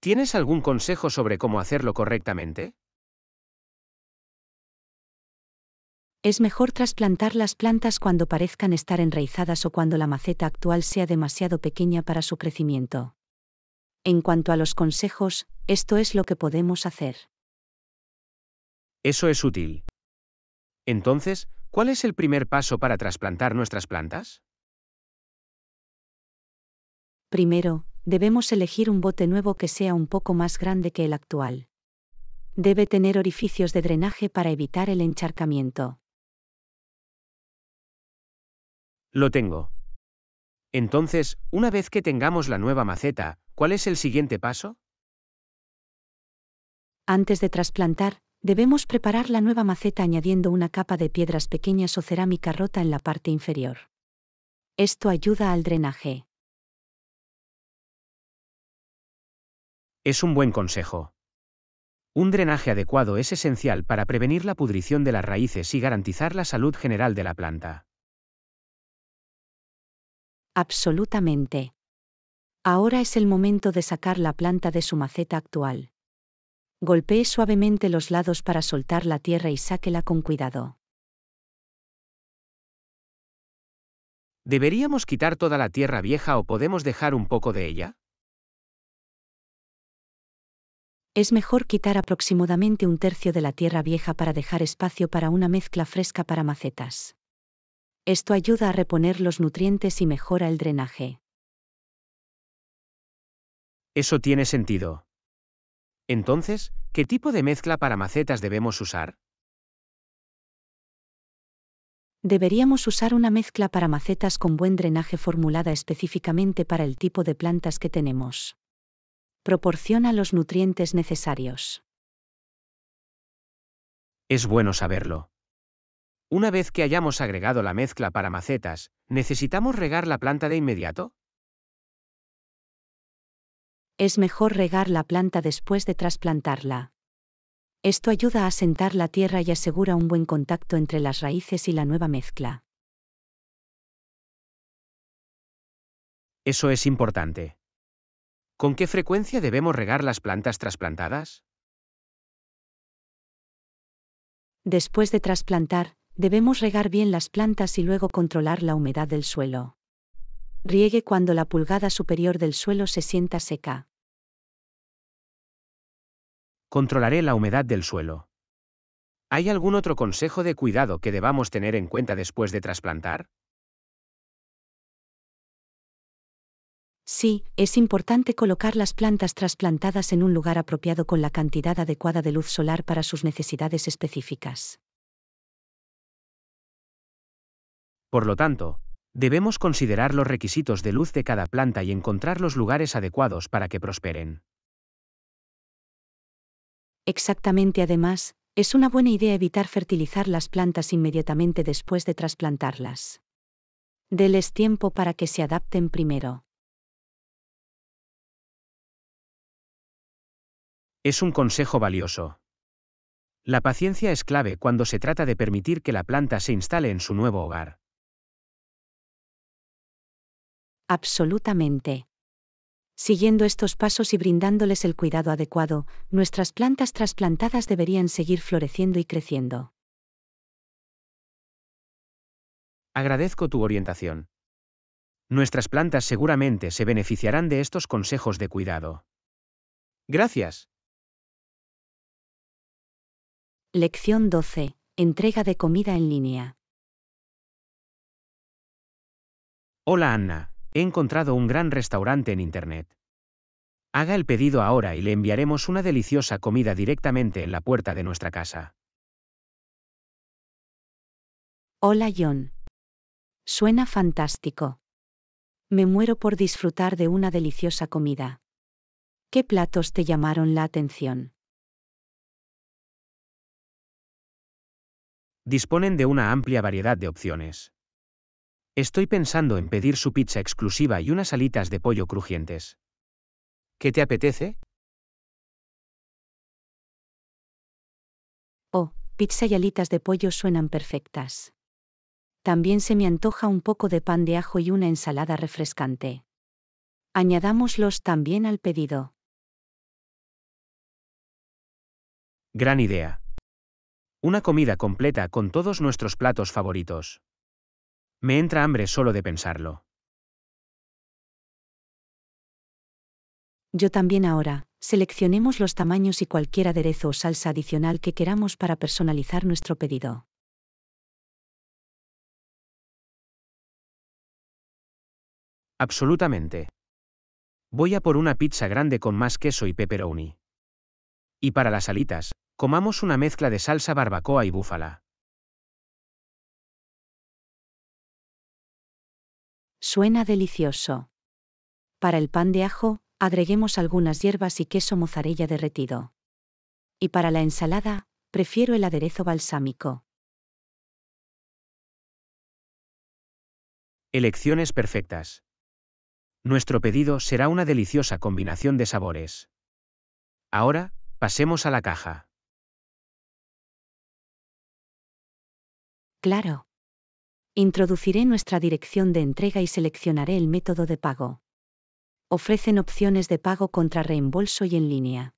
¿Tienes algún consejo sobre cómo hacerlo correctamente? Es mejor trasplantar las plantas cuando parezcan estar enraizadas o cuando la maceta actual sea demasiado pequeña para su crecimiento. En cuanto a los consejos, esto es lo que podemos hacer. Eso es útil. Entonces, ¿cuál es el primer paso para trasplantar nuestras plantas? Primero, debemos elegir un bote nuevo que sea un poco más grande que el actual. Debe tener orificios de drenaje para evitar el encharcamiento. Lo tengo. Entonces, una vez que tengamos la nueva maceta, ¿Cuál es el siguiente paso? Antes de trasplantar, debemos preparar la nueva maceta añadiendo una capa de piedras pequeñas o cerámica rota en la parte inferior. Esto ayuda al drenaje. Es un buen consejo. Un drenaje adecuado es esencial para prevenir la pudrición de las raíces y garantizar la salud general de la planta. Absolutamente. Ahora es el momento de sacar la planta de su maceta actual. Golpee suavemente los lados para soltar la tierra y sáquela con cuidado. ¿Deberíamos quitar toda la tierra vieja o podemos dejar un poco de ella? Es mejor quitar aproximadamente un tercio de la tierra vieja para dejar espacio para una mezcla fresca para macetas. Esto ayuda a reponer los nutrientes y mejora el drenaje. Eso tiene sentido. Entonces, ¿qué tipo de mezcla para macetas debemos usar? Deberíamos usar una mezcla para macetas con buen drenaje formulada específicamente para el tipo de plantas que tenemos. Proporciona los nutrientes necesarios. Es bueno saberlo. Una vez que hayamos agregado la mezcla para macetas, ¿necesitamos regar la planta de inmediato? Es mejor regar la planta después de trasplantarla. Esto ayuda a asentar la tierra y asegura un buen contacto entre las raíces y la nueva mezcla. Eso es importante. ¿Con qué frecuencia debemos regar las plantas trasplantadas? Después de trasplantar, debemos regar bien las plantas y luego controlar la humedad del suelo. Riegue cuando la pulgada superior del suelo se sienta seca. Controlaré la humedad del suelo. ¿Hay algún otro consejo de cuidado que debamos tener en cuenta después de trasplantar? Sí, es importante colocar las plantas trasplantadas en un lugar apropiado con la cantidad adecuada de luz solar para sus necesidades específicas. Por lo tanto, Debemos considerar los requisitos de luz de cada planta y encontrar los lugares adecuados para que prosperen. Exactamente además, es una buena idea evitar fertilizar las plantas inmediatamente después de trasplantarlas. Deles tiempo para que se adapten primero. Es un consejo valioso. La paciencia es clave cuando se trata de permitir que la planta se instale en su nuevo hogar. Absolutamente. Siguiendo estos pasos y brindándoles el cuidado adecuado, nuestras plantas trasplantadas deberían seguir floreciendo y creciendo. Agradezco tu orientación. Nuestras plantas seguramente se beneficiarán de estos consejos de cuidado. Gracias. Lección 12. Entrega de comida en línea. Hola Anna. He encontrado un gran restaurante en Internet. Haga el pedido ahora y le enviaremos una deliciosa comida directamente en la puerta de nuestra casa. Hola John. Suena fantástico. Me muero por disfrutar de una deliciosa comida. ¿Qué platos te llamaron la atención? Disponen de una amplia variedad de opciones. Estoy pensando en pedir su pizza exclusiva y unas alitas de pollo crujientes. ¿Qué te apetece? Oh, pizza y alitas de pollo suenan perfectas. También se me antoja un poco de pan de ajo y una ensalada refrescante. Añadámoslos también al pedido. Gran idea. Una comida completa con todos nuestros platos favoritos. Me entra hambre solo de pensarlo. Yo también ahora, seleccionemos los tamaños y cualquier aderezo o salsa adicional que queramos para personalizar nuestro pedido. Absolutamente. Voy a por una pizza grande con más queso y pepperoni. Y para las alitas, comamos una mezcla de salsa barbacoa y búfala. Suena delicioso. Para el pan de ajo, agreguemos algunas hierbas y queso mozarella derretido. Y para la ensalada, prefiero el aderezo balsámico. Elecciones perfectas. Nuestro pedido será una deliciosa combinación de sabores. Ahora, pasemos a la caja. Claro. Introduciré nuestra dirección de entrega y seleccionaré el método de pago. Ofrecen opciones de pago contra reembolso y en línea.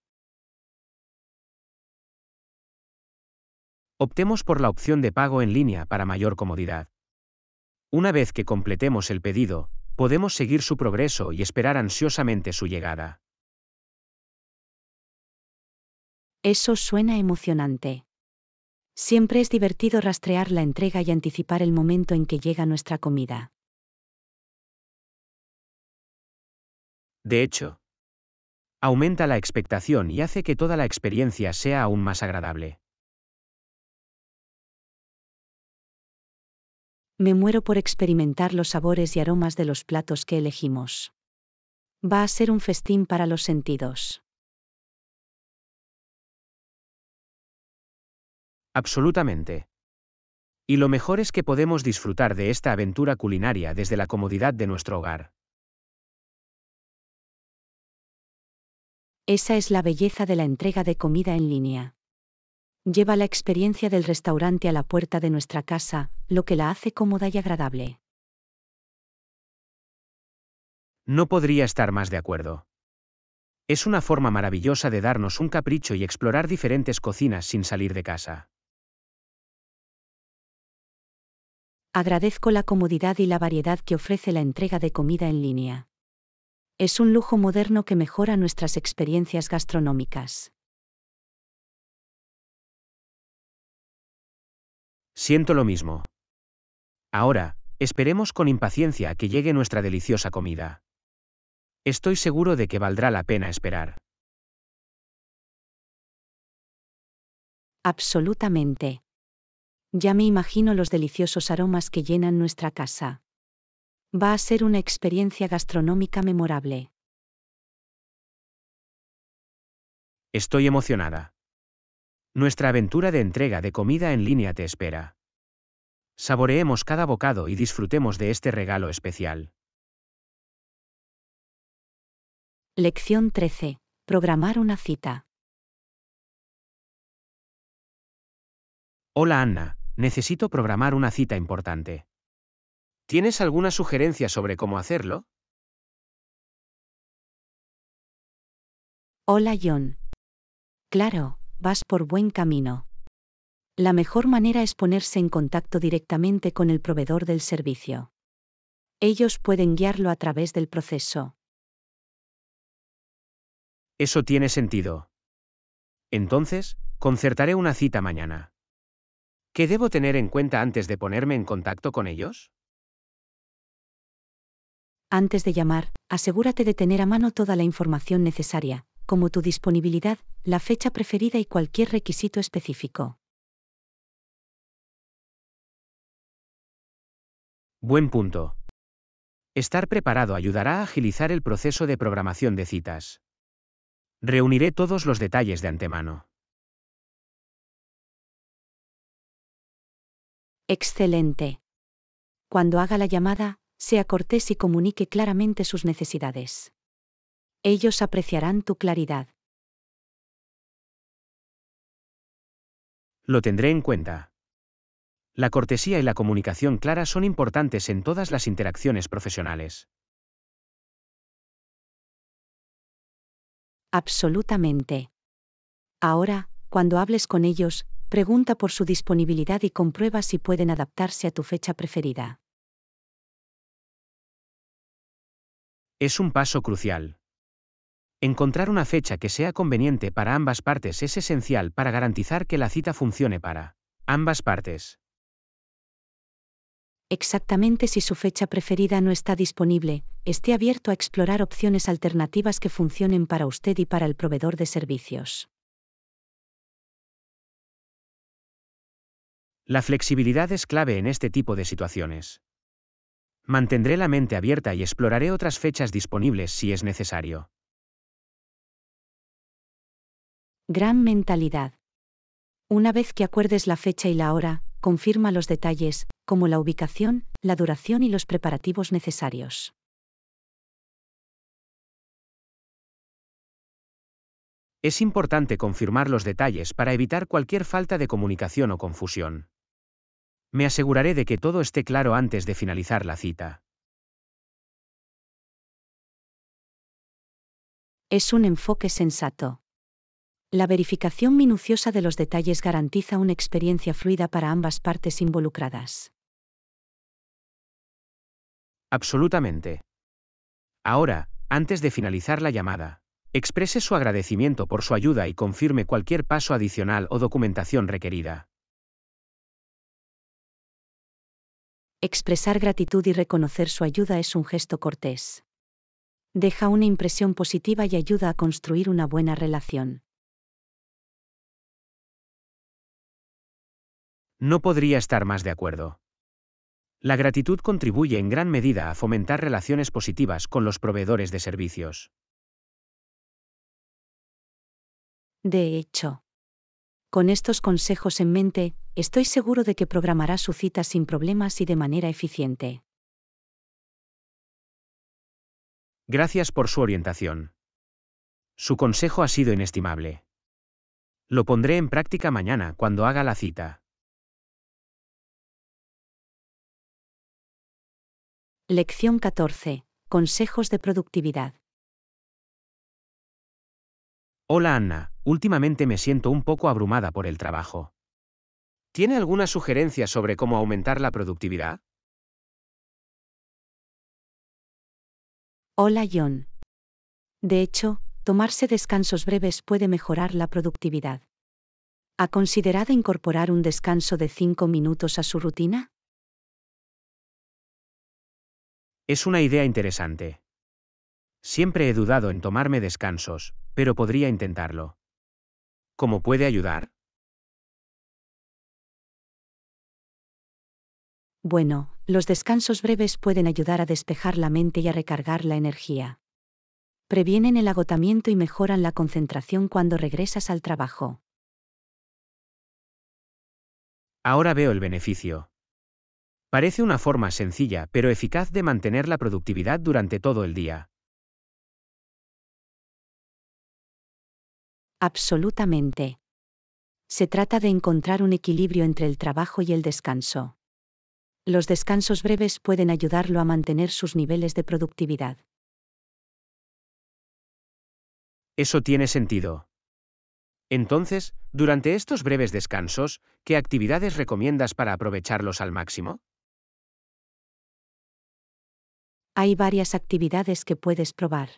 Optemos por la opción de pago en línea para mayor comodidad. Una vez que completemos el pedido, podemos seguir su progreso y esperar ansiosamente su llegada. Eso suena emocionante. Siempre es divertido rastrear la entrega y anticipar el momento en que llega nuestra comida. De hecho, aumenta la expectación y hace que toda la experiencia sea aún más agradable. Me muero por experimentar los sabores y aromas de los platos que elegimos. Va a ser un festín para los sentidos. Absolutamente. Y lo mejor es que podemos disfrutar de esta aventura culinaria desde la comodidad de nuestro hogar. Esa es la belleza de la entrega de comida en línea. Lleva la experiencia del restaurante a la puerta de nuestra casa, lo que la hace cómoda y agradable. No podría estar más de acuerdo. Es una forma maravillosa de darnos un capricho y explorar diferentes cocinas sin salir de casa. Agradezco la comodidad y la variedad que ofrece la entrega de comida en línea. Es un lujo moderno que mejora nuestras experiencias gastronómicas. Siento lo mismo. Ahora, esperemos con impaciencia que llegue nuestra deliciosa comida. Estoy seguro de que valdrá la pena esperar. Absolutamente. Ya me imagino los deliciosos aromas que llenan nuestra casa. Va a ser una experiencia gastronómica memorable. Estoy emocionada. Nuestra aventura de entrega de comida en línea te espera. Saboreemos cada bocado y disfrutemos de este regalo especial. Lección 13. Programar una cita. Hola Anna, Necesito programar una cita importante. ¿Tienes alguna sugerencia sobre cómo hacerlo? Hola John. Claro, vas por buen camino. La mejor manera es ponerse en contacto directamente con el proveedor del servicio. Ellos pueden guiarlo a través del proceso. Eso tiene sentido. Entonces, concertaré una cita mañana. ¿Qué debo tener en cuenta antes de ponerme en contacto con ellos? Antes de llamar, asegúrate de tener a mano toda la información necesaria, como tu disponibilidad, la fecha preferida y cualquier requisito específico. Buen punto. Estar preparado ayudará a agilizar el proceso de programación de citas. Reuniré todos los detalles de antemano. Excelente. Cuando haga la llamada, sea cortés y comunique claramente sus necesidades. Ellos apreciarán tu claridad. Lo tendré en cuenta. La cortesía y la comunicación clara son importantes en todas las interacciones profesionales. Absolutamente. Ahora, cuando hables con ellos, pregunta por su disponibilidad y comprueba si pueden adaptarse a tu fecha preferida. Es un paso crucial. Encontrar una fecha que sea conveniente para ambas partes es esencial para garantizar que la cita funcione para ambas partes. Exactamente si su fecha preferida no está disponible, esté abierto a explorar opciones alternativas que funcionen para usted y para el proveedor de servicios. La flexibilidad es clave en este tipo de situaciones. Mantendré la mente abierta y exploraré otras fechas disponibles si es necesario. Gran mentalidad. Una vez que acuerdes la fecha y la hora, confirma los detalles, como la ubicación, la duración y los preparativos necesarios. Es importante confirmar los detalles para evitar cualquier falta de comunicación o confusión. Me aseguraré de que todo esté claro antes de finalizar la cita. Es un enfoque sensato. La verificación minuciosa de los detalles garantiza una experiencia fluida para ambas partes involucradas. Absolutamente. Ahora, antes de finalizar la llamada, exprese su agradecimiento por su ayuda y confirme cualquier paso adicional o documentación requerida. Expresar gratitud y reconocer su ayuda es un gesto cortés. Deja una impresión positiva y ayuda a construir una buena relación. No podría estar más de acuerdo. La gratitud contribuye en gran medida a fomentar relaciones positivas con los proveedores de servicios. De hecho, con estos consejos en mente, estoy seguro de que programará su cita sin problemas y de manera eficiente. Gracias por su orientación. Su consejo ha sido inestimable. Lo pondré en práctica mañana cuando haga la cita. Lección 14. Consejos de productividad. Hola Anna, Últimamente me siento un poco abrumada por el trabajo. ¿Tiene alguna sugerencia sobre cómo aumentar la productividad? Hola John. De hecho, tomarse descansos breves puede mejorar la productividad. ¿Ha considerado incorporar un descanso de 5 minutos a su rutina? Es una idea interesante. Siempre he dudado en tomarme descansos, pero podría intentarlo. ¿Cómo puede ayudar? Bueno, los descansos breves pueden ayudar a despejar la mente y a recargar la energía. Previenen el agotamiento y mejoran la concentración cuando regresas al trabajo. Ahora veo el beneficio. Parece una forma sencilla pero eficaz de mantener la productividad durante todo el día. Absolutamente. Se trata de encontrar un equilibrio entre el trabajo y el descanso. Los descansos breves pueden ayudarlo a mantener sus niveles de productividad. Eso tiene sentido. Entonces, durante estos breves descansos, ¿qué actividades recomiendas para aprovecharlos al máximo? Hay varias actividades que puedes probar.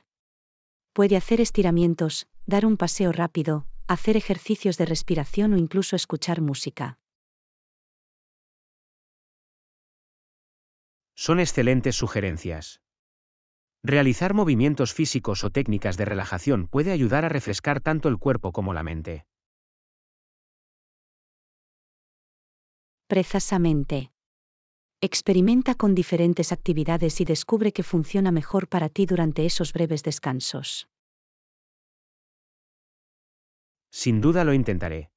Puede hacer estiramientos, dar un paseo rápido, hacer ejercicios de respiración o incluso escuchar música. Son excelentes sugerencias. Realizar movimientos físicos o técnicas de relajación puede ayudar a refrescar tanto el cuerpo como la mente. Precisamente. Experimenta con diferentes actividades y descubre qué funciona mejor para ti durante esos breves descansos. Sin duda lo intentaré.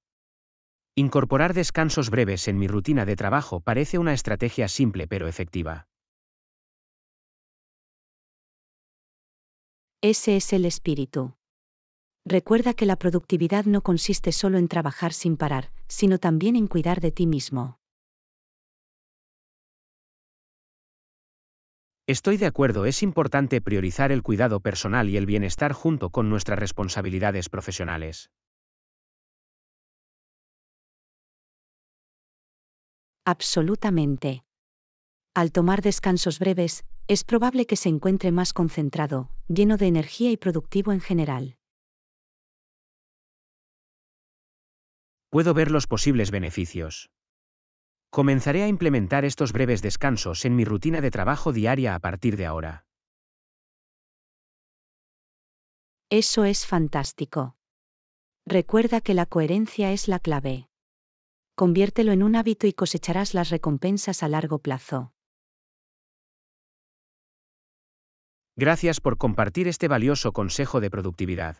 Incorporar descansos breves en mi rutina de trabajo parece una estrategia simple pero efectiva. Ese es el espíritu. Recuerda que la productividad no consiste solo en trabajar sin parar, sino también en cuidar de ti mismo. Estoy de acuerdo, es importante priorizar el cuidado personal y el bienestar junto con nuestras responsabilidades profesionales. Absolutamente. Al tomar descansos breves, es probable que se encuentre más concentrado, lleno de energía y productivo en general. Puedo ver los posibles beneficios. Comenzaré a implementar estos breves descansos en mi rutina de trabajo diaria a partir de ahora. Eso es fantástico. Recuerda que la coherencia es la clave conviértelo en un hábito y cosecharás las recompensas a largo plazo. Gracias por compartir este valioso consejo de productividad.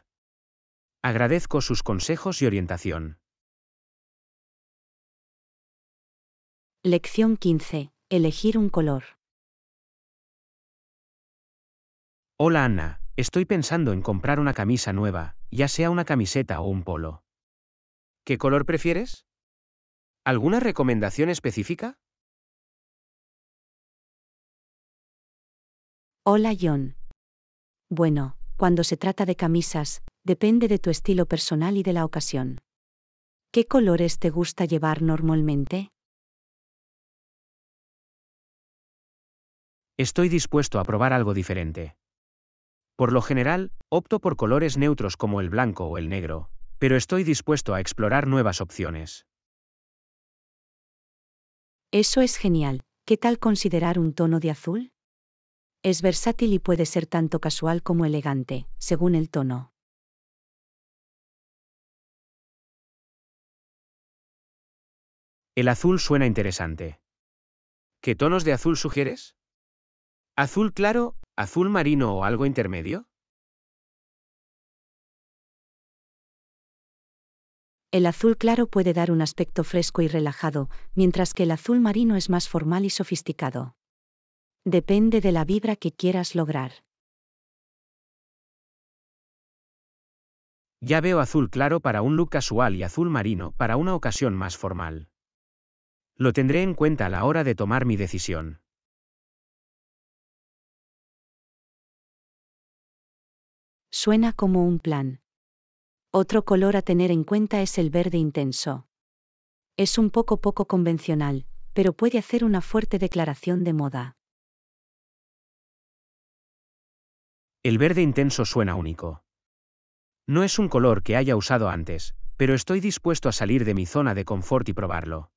Agradezco sus consejos y orientación. Lección 15. Elegir un color. Hola Ana, estoy pensando en comprar una camisa nueva, ya sea una camiseta o un polo. ¿Qué color prefieres? ¿Alguna recomendación específica? Hola John. Bueno, cuando se trata de camisas, depende de tu estilo personal y de la ocasión. ¿Qué colores te gusta llevar normalmente? Estoy dispuesto a probar algo diferente. Por lo general, opto por colores neutros como el blanco o el negro, pero estoy dispuesto a explorar nuevas opciones. Eso es genial. ¿Qué tal considerar un tono de azul? Es versátil y puede ser tanto casual como elegante, según el tono. El azul suena interesante. ¿Qué tonos de azul sugieres? ¿Azul claro, azul marino o algo intermedio? El azul claro puede dar un aspecto fresco y relajado, mientras que el azul marino es más formal y sofisticado. Depende de la vibra que quieras lograr. Ya veo azul claro para un look casual y azul marino para una ocasión más formal. Lo tendré en cuenta a la hora de tomar mi decisión. Suena como un plan. Otro color a tener en cuenta es el verde intenso. Es un poco poco convencional, pero puede hacer una fuerte declaración de moda. El verde intenso suena único. No es un color que haya usado antes, pero estoy dispuesto a salir de mi zona de confort y probarlo.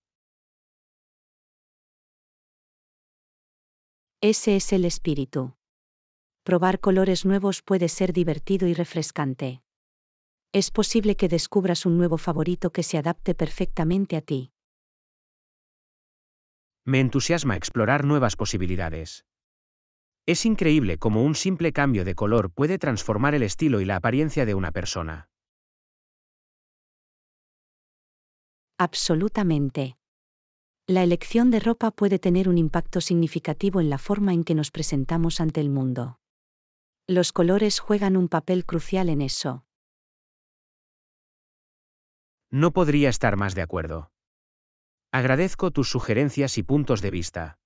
Ese es el espíritu. Probar colores nuevos puede ser divertido y refrescante es posible que descubras un nuevo favorito que se adapte perfectamente a ti. Me entusiasma explorar nuevas posibilidades. Es increíble cómo un simple cambio de color puede transformar el estilo y la apariencia de una persona. Absolutamente. La elección de ropa puede tener un impacto significativo en la forma en que nos presentamos ante el mundo. Los colores juegan un papel crucial en eso. No podría estar más de acuerdo. Agradezco tus sugerencias y puntos de vista.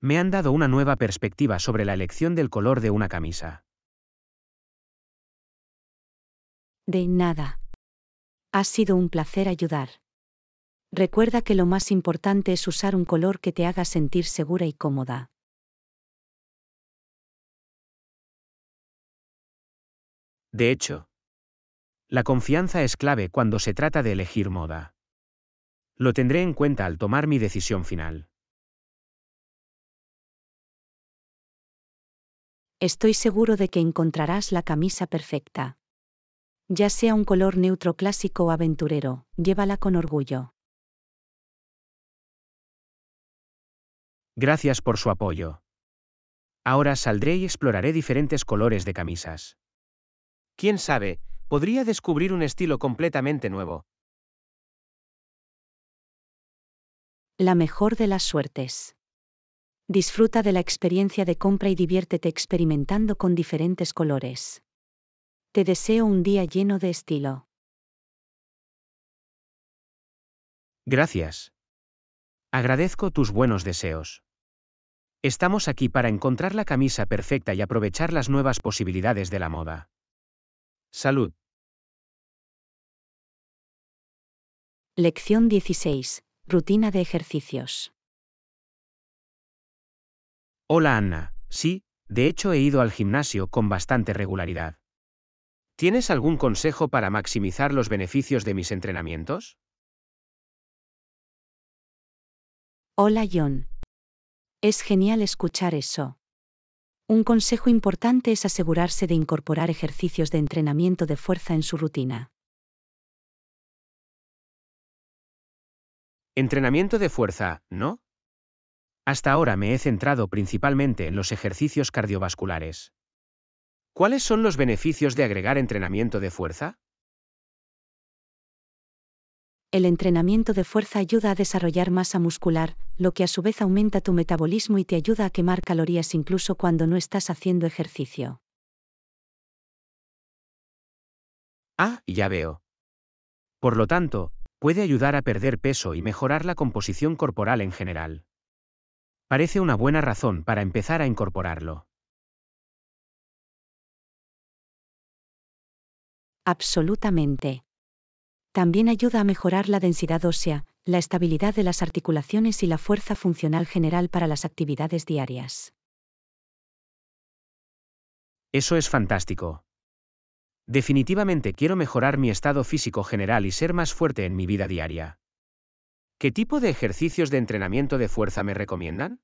Me han dado una nueva perspectiva sobre la elección del color de una camisa. De nada. Ha sido un placer ayudar. Recuerda que lo más importante es usar un color que te haga sentir segura y cómoda. De hecho, la confianza es clave cuando se trata de elegir moda. Lo tendré en cuenta al tomar mi decisión final. Estoy seguro de que encontrarás la camisa perfecta. Ya sea un color neutro clásico o aventurero, llévala con orgullo. Gracias por su apoyo. Ahora saldré y exploraré diferentes colores de camisas. ¿Quién sabe? podría descubrir un estilo completamente nuevo. La mejor de las suertes. Disfruta de la experiencia de compra y diviértete experimentando con diferentes colores. Te deseo un día lleno de estilo. Gracias. Agradezco tus buenos deseos. Estamos aquí para encontrar la camisa perfecta y aprovechar las nuevas posibilidades de la moda. Salud. Lección 16. Rutina de ejercicios. Hola Ana, sí, de hecho he ido al gimnasio con bastante regularidad. ¿Tienes algún consejo para maximizar los beneficios de mis entrenamientos? Hola John. Es genial escuchar eso. Un consejo importante es asegurarse de incorporar ejercicios de entrenamiento de fuerza en su rutina. Entrenamiento de fuerza, ¿no? Hasta ahora me he centrado principalmente en los ejercicios cardiovasculares. ¿Cuáles son los beneficios de agregar entrenamiento de fuerza? El entrenamiento de fuerza ayuda a desarrollar masa muscular, lo que a su vez aumenta tu metabolismo y te ayuda a quemar calorías incluso cuando no estás haciendo ejercicio. Ah, ya veo. Por lo tanto, puede ayudar a perder peso y mejorar la composición corporal en general. Parece una buena razón para empezar a incorporarlo. Absolutamente. También ayuda a mejorar la densidad ósea, la estabilidad de las articulaciones y la fuerza funcional general para las actividades diarias. Eso es fantástico. Definitivamente quiero mejorar mi estado físico general y ser más fuerte en mi vida diaria. ¿Qué tipo de ejercicios de entrenamiento de fuerza me recomiendan?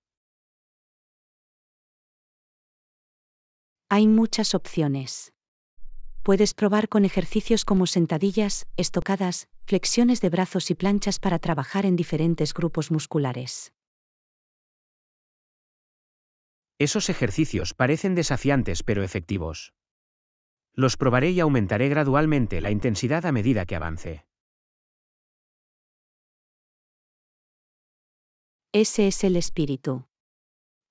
Hay muchas opciones puedes probar con ejercicios como sentadillas, estocadas, flexiones de brazos y planchas para trabajar en diferentes grupos musculares. Esos ejercicios parecen desafiantes pero efectivos. Los probaré y aumentaré gradualmente la intensidad a medida que avance. Ese es el espíritu.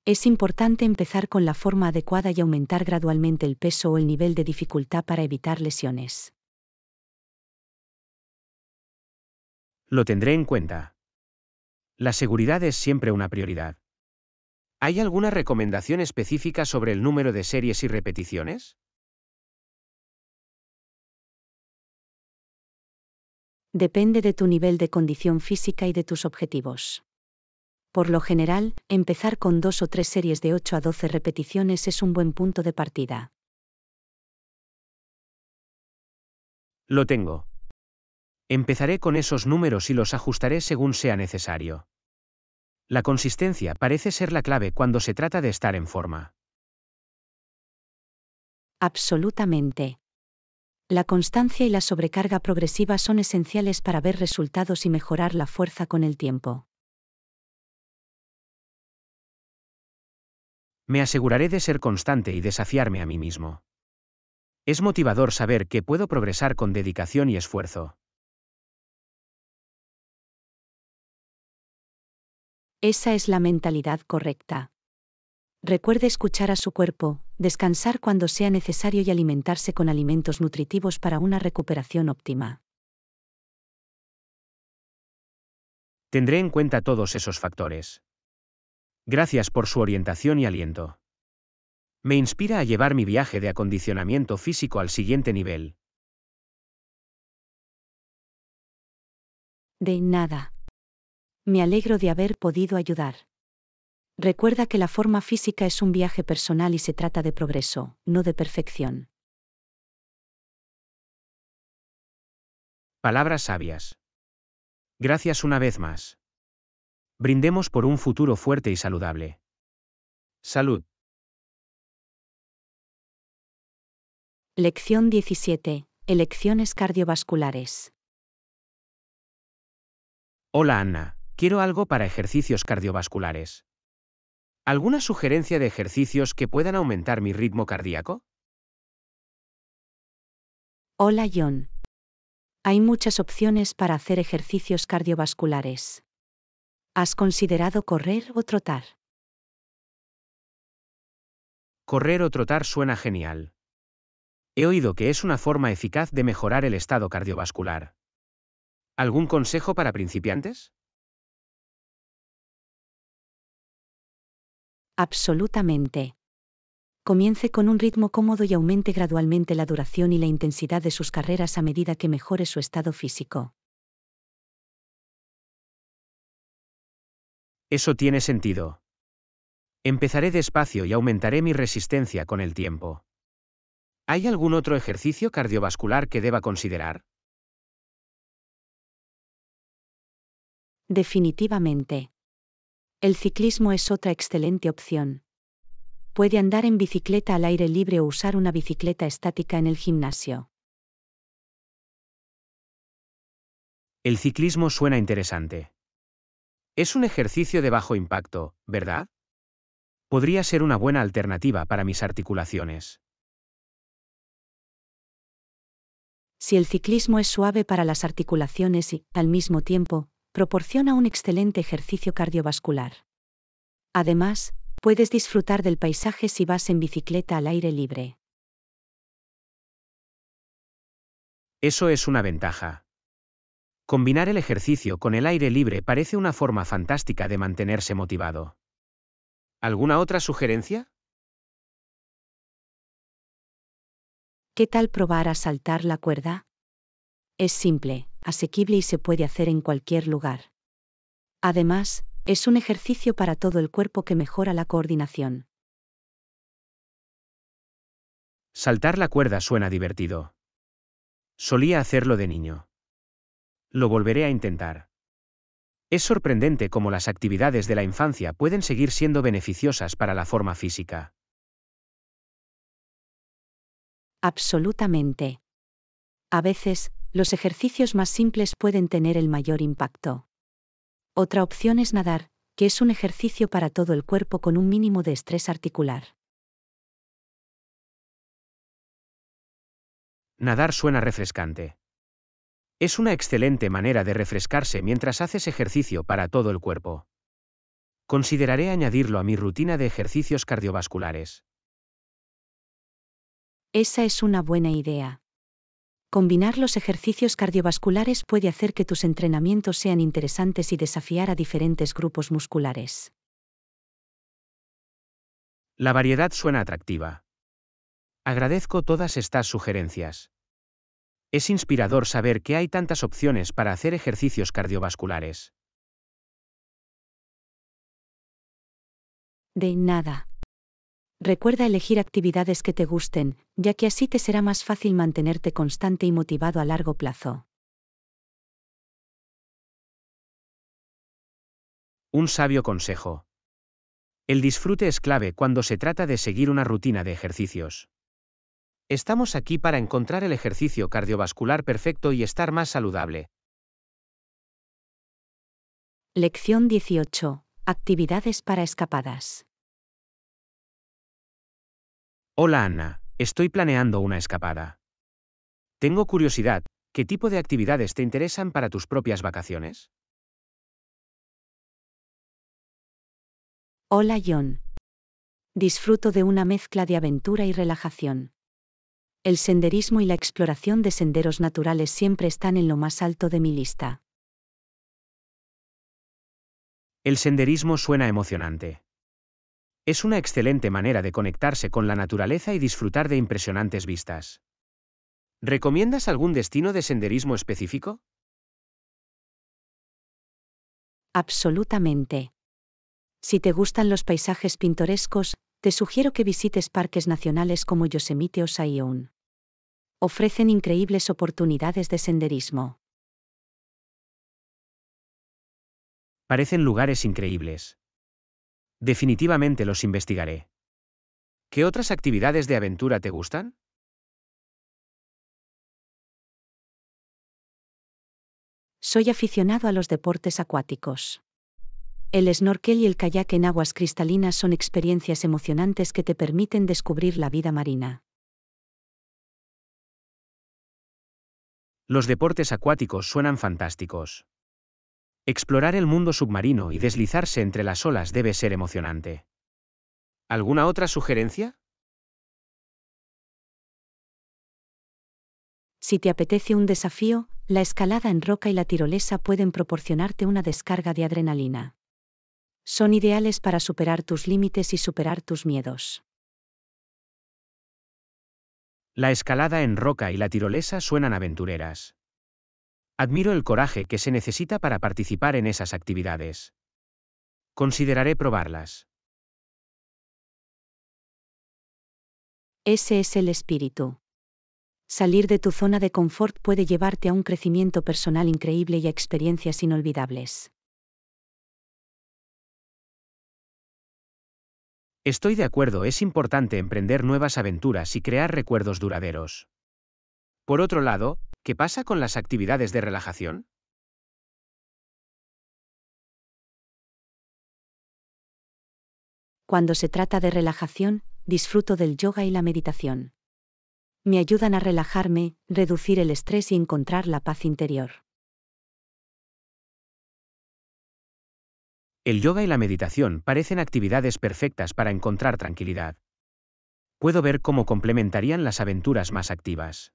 Es importante empezar con la forma adecuada y aumentar gradualmente el peso o el nivel de dificultad para evitar lesiones. Lo tendré en cuenta. La seguridad es siempre una prioridad. ¿Hay alguna recomendación específica sobre el número de series y repeticiones? Depende de tu nivel de condición física y de tus objetivos. Por lo general, empezar con dos o tres series de 8 a 12 repeticiones es un buen punto de partida. Lo tengo. Empezaré con esos números y los ajustaré según sea necesario. La consistencia parece ser la clave cuando se trata de estar en forma. Absolutamente. La constancia y la sobrecarga progresiva son esenciales para ver resultados y mejorar la fuerza con el tiempo. Me aseguraré de ser constante y desafiarme a mí mismo. Es motivador saber que puedo progresar con dedicación y esfuerzo. Esa es la mentalidad correcta. Recuerde escuchar a su cuerpo, descansar cuando sea necesario y alimentarse con alimentos nutritivos para una recuperación óptima. Tendré en cuenta todos esos factores. Gracias por su orientación y aliento. Me inspira a llevar mi viaje de acondicionamiento físico al siguiente nivel. De nada. Me alegro de haber podido ayudar. Recuerda que la forma física es un viaje personal y se trata de progreso, no de perfección. Palabras sabias. Gracias una vez más. Brindemos por un futuro fuerte y saludable. Salud. Lección 17. Elecciones cardiovasculares. Hola Ana, quiero algo para ejercicios cardiovasculares. ¿Alguna sugerencia de ejercicios que puedan aumentar mi ritmo cardíaco? Hola John. Hay muchas opciones para hacer ejercicios cardiovasculares. ¿Has considerado correr o trotar? Correr o trotar suena genial. He oído que es una forma eficaz de mejorar el estado cardiovascular. ¿Algún consejo para principiantes? Absolutamente. Comience con un ritmo cómodo y aumente gradualmente la duración y la intensidad de sus carreras a medida que mejore su estado físico. Eso tiene sentido. Empezaré despacio y aumentaré mi resistencia con el tiempo. ¿Hay algún otro ejercicio cardiovascular que deba considerar? Definitivamente. El ciclismo es otra excelente opción. Puede andar en bicicleta al aire libre o usar una bicicleta estática en el gimnasio. El ciclismo suena interesante. Es un ejercicio de bajo impacto, ¿verdad? Podría ser una buena alternativa para mis articulaciones. Si el ciclismo es suave para las articulaciones y, al mismo tiempo, proporciona un excelente ejercicio cardiovascular. Además, puedes disfrutar del paisaje si vas en bicicleta al aire libre. Eso es una ventaja. Combinar el ejercicio con el aire libre parece una forma fantástica de mantenerse motivado. ¿Alguna otra sugerencia? ¿Qué tal probar a saltar la cuerda? Es simple, asequible y se puede hacer en cualquier lugar. Además, es un ejercicio para todo el cuerpo que mejora la coordinación. Saltar la cuerda suena divertido. Solía hacerlo de niño. Lo volveré a intentar. Es sorprendente cómo las actividades de la infancia pueden seguir siendo beneficiosas para la forma física. Absolutamente. A veces, los ejercicios más simples pueden tener el mayor impacto. Otra opción es nadar, que es un ejercicio para todo el cuerpo con un mínimo de estrés articular. Nadar suena refrescante. Es una excelente manera de refrescarse mientras haces ejercicio para todo el cuerpo. Consideraré añadirlo a mi rutina de ejercicios cardiovasculares. Esa es una buena idea. Combinar los ejercicios cardiovasculares puede hacer que tus entrenamientos sean interesantes y desafiar a diferentes grupos musculares. La variedad suena atractiva. Agradezco todas estas sugerencias. Es inspirador saber que hay tantas opciones para hacer ejercicios cardiovasculares. De nada. Recuerda elegir actividades que te gusten, ya que así te será más fácil mantenerte constante y motivado a largo plazo. Un sabio consejo. El disfrute es clave cuando se trata de seguir una rutina de ejercicios. Estamos aquí para encontrar el ejercicio cardiovascular perfecto y estar más saludable. Lección 18. Actividades para escapadas. Hola Ana, estoy planeando una escapada. Tengo curiosidad, ¿qué tipo de actividades te interesan para tus propias vacaciones? Hola John. Disfruto de una mezcla de aventura y relajación el senderismo y la exploración de senderos naturales siempre están en lo más alto de mi lista. El senderismo suena emocionante. Es una excelente manera de conectarse con la naturaleza y disfrutar de impresionantes vistas. ¿Recomiendas algún destino de senderismo específico? Absolutamente. Si te gustan los paisajes pintorescos, te sugiero que visites parques nacionales como Yosemite o Zion. Ofrecen increíbles oportunidades de senderismo. Parecen lugares increíbles. Definitivamente los investigaré. ¿Qué otras actividades de aventura te gustan? Soy aficionado a los deportes acuáticos. El snorkel y el kayak en aguas cristalinas son experiencias emocionantes que te permiten descubrir la vida marina. Los deportes acuáticos suenan fantásticos. Explorar el mundo submarino y deslizarse entre las olas debe ser emocionante. ¿Alguna otra sugerencia? Si te apetece un desafío, la escalada en roca y la tirolesa pueden proporcionarte una descarga de adrenalina son ideales para superar tus límites y superar tus miedos. La escalada en roca y la tirolesa suenan aventureras. Admiro el coraje que se necesita para participar en esas actividades. Consideraré probarlas. Ese es el espíritu. Salir de tu zona de confort puede llevarte a un crecimiento personal increíble y a experiencias inolvidables. Estoy de acuerdo, es importante emprender nuevas aventuras y crear recuerdos duraderos. Por otro lado, ¿qué pasa con las actividades de relajación? Cuando se trata de relajación, disfruto del yoga y la meditación. Me ayudan a relajarme, reducir el estrés y encontrar la paz interior. El yoga y la meditación parecen actividades perfectas para encontrar tranquilidad. Puedo ver cómo complementarían las aventuras más activas.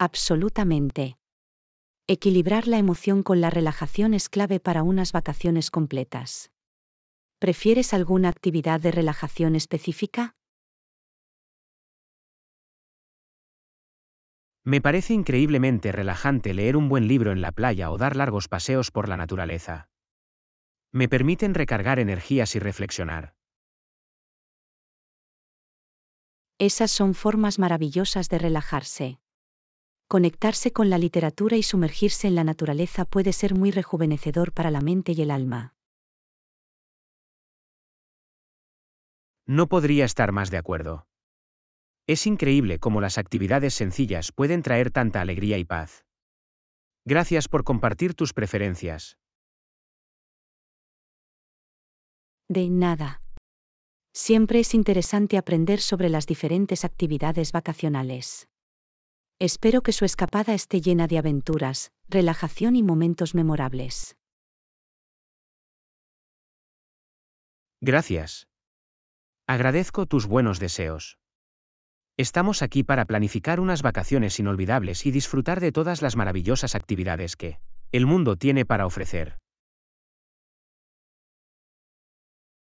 Absolutamente. Equilibrar la emoción con la relajación es clave para unas vacaciones completas. ¿Prefieres alguna actividad de relajación específica? Me parece increíblemente relajante leer un buen libro en la playa o dar largos paseos por la naturaleza. Me permiten recargar energías y reflexionar. Esas son formas maravillosas de relajarse. Conectarse con la literatura y sumergirse en la naturaleza puede ser muy rejuvenecedor para la mente y el alma. No podría estar más de acuerdo. Es increíble cómo las actividades sencillas pueden traer tanta alegría y paz. Gracias por compartir tus preferencias. De nada. Siempre es interesante aprender sobre las diferentes actividades vacacionales. Espero que su escapada esté llena de aventuras, relajación y momentos memorables. Gracias. Agradezco tus buenos deseos. Estamos aquí para planificar unas vacaciones inolvidables y disfrutar de todas las maravillosas actividades que el mundo tiene para ofrecer.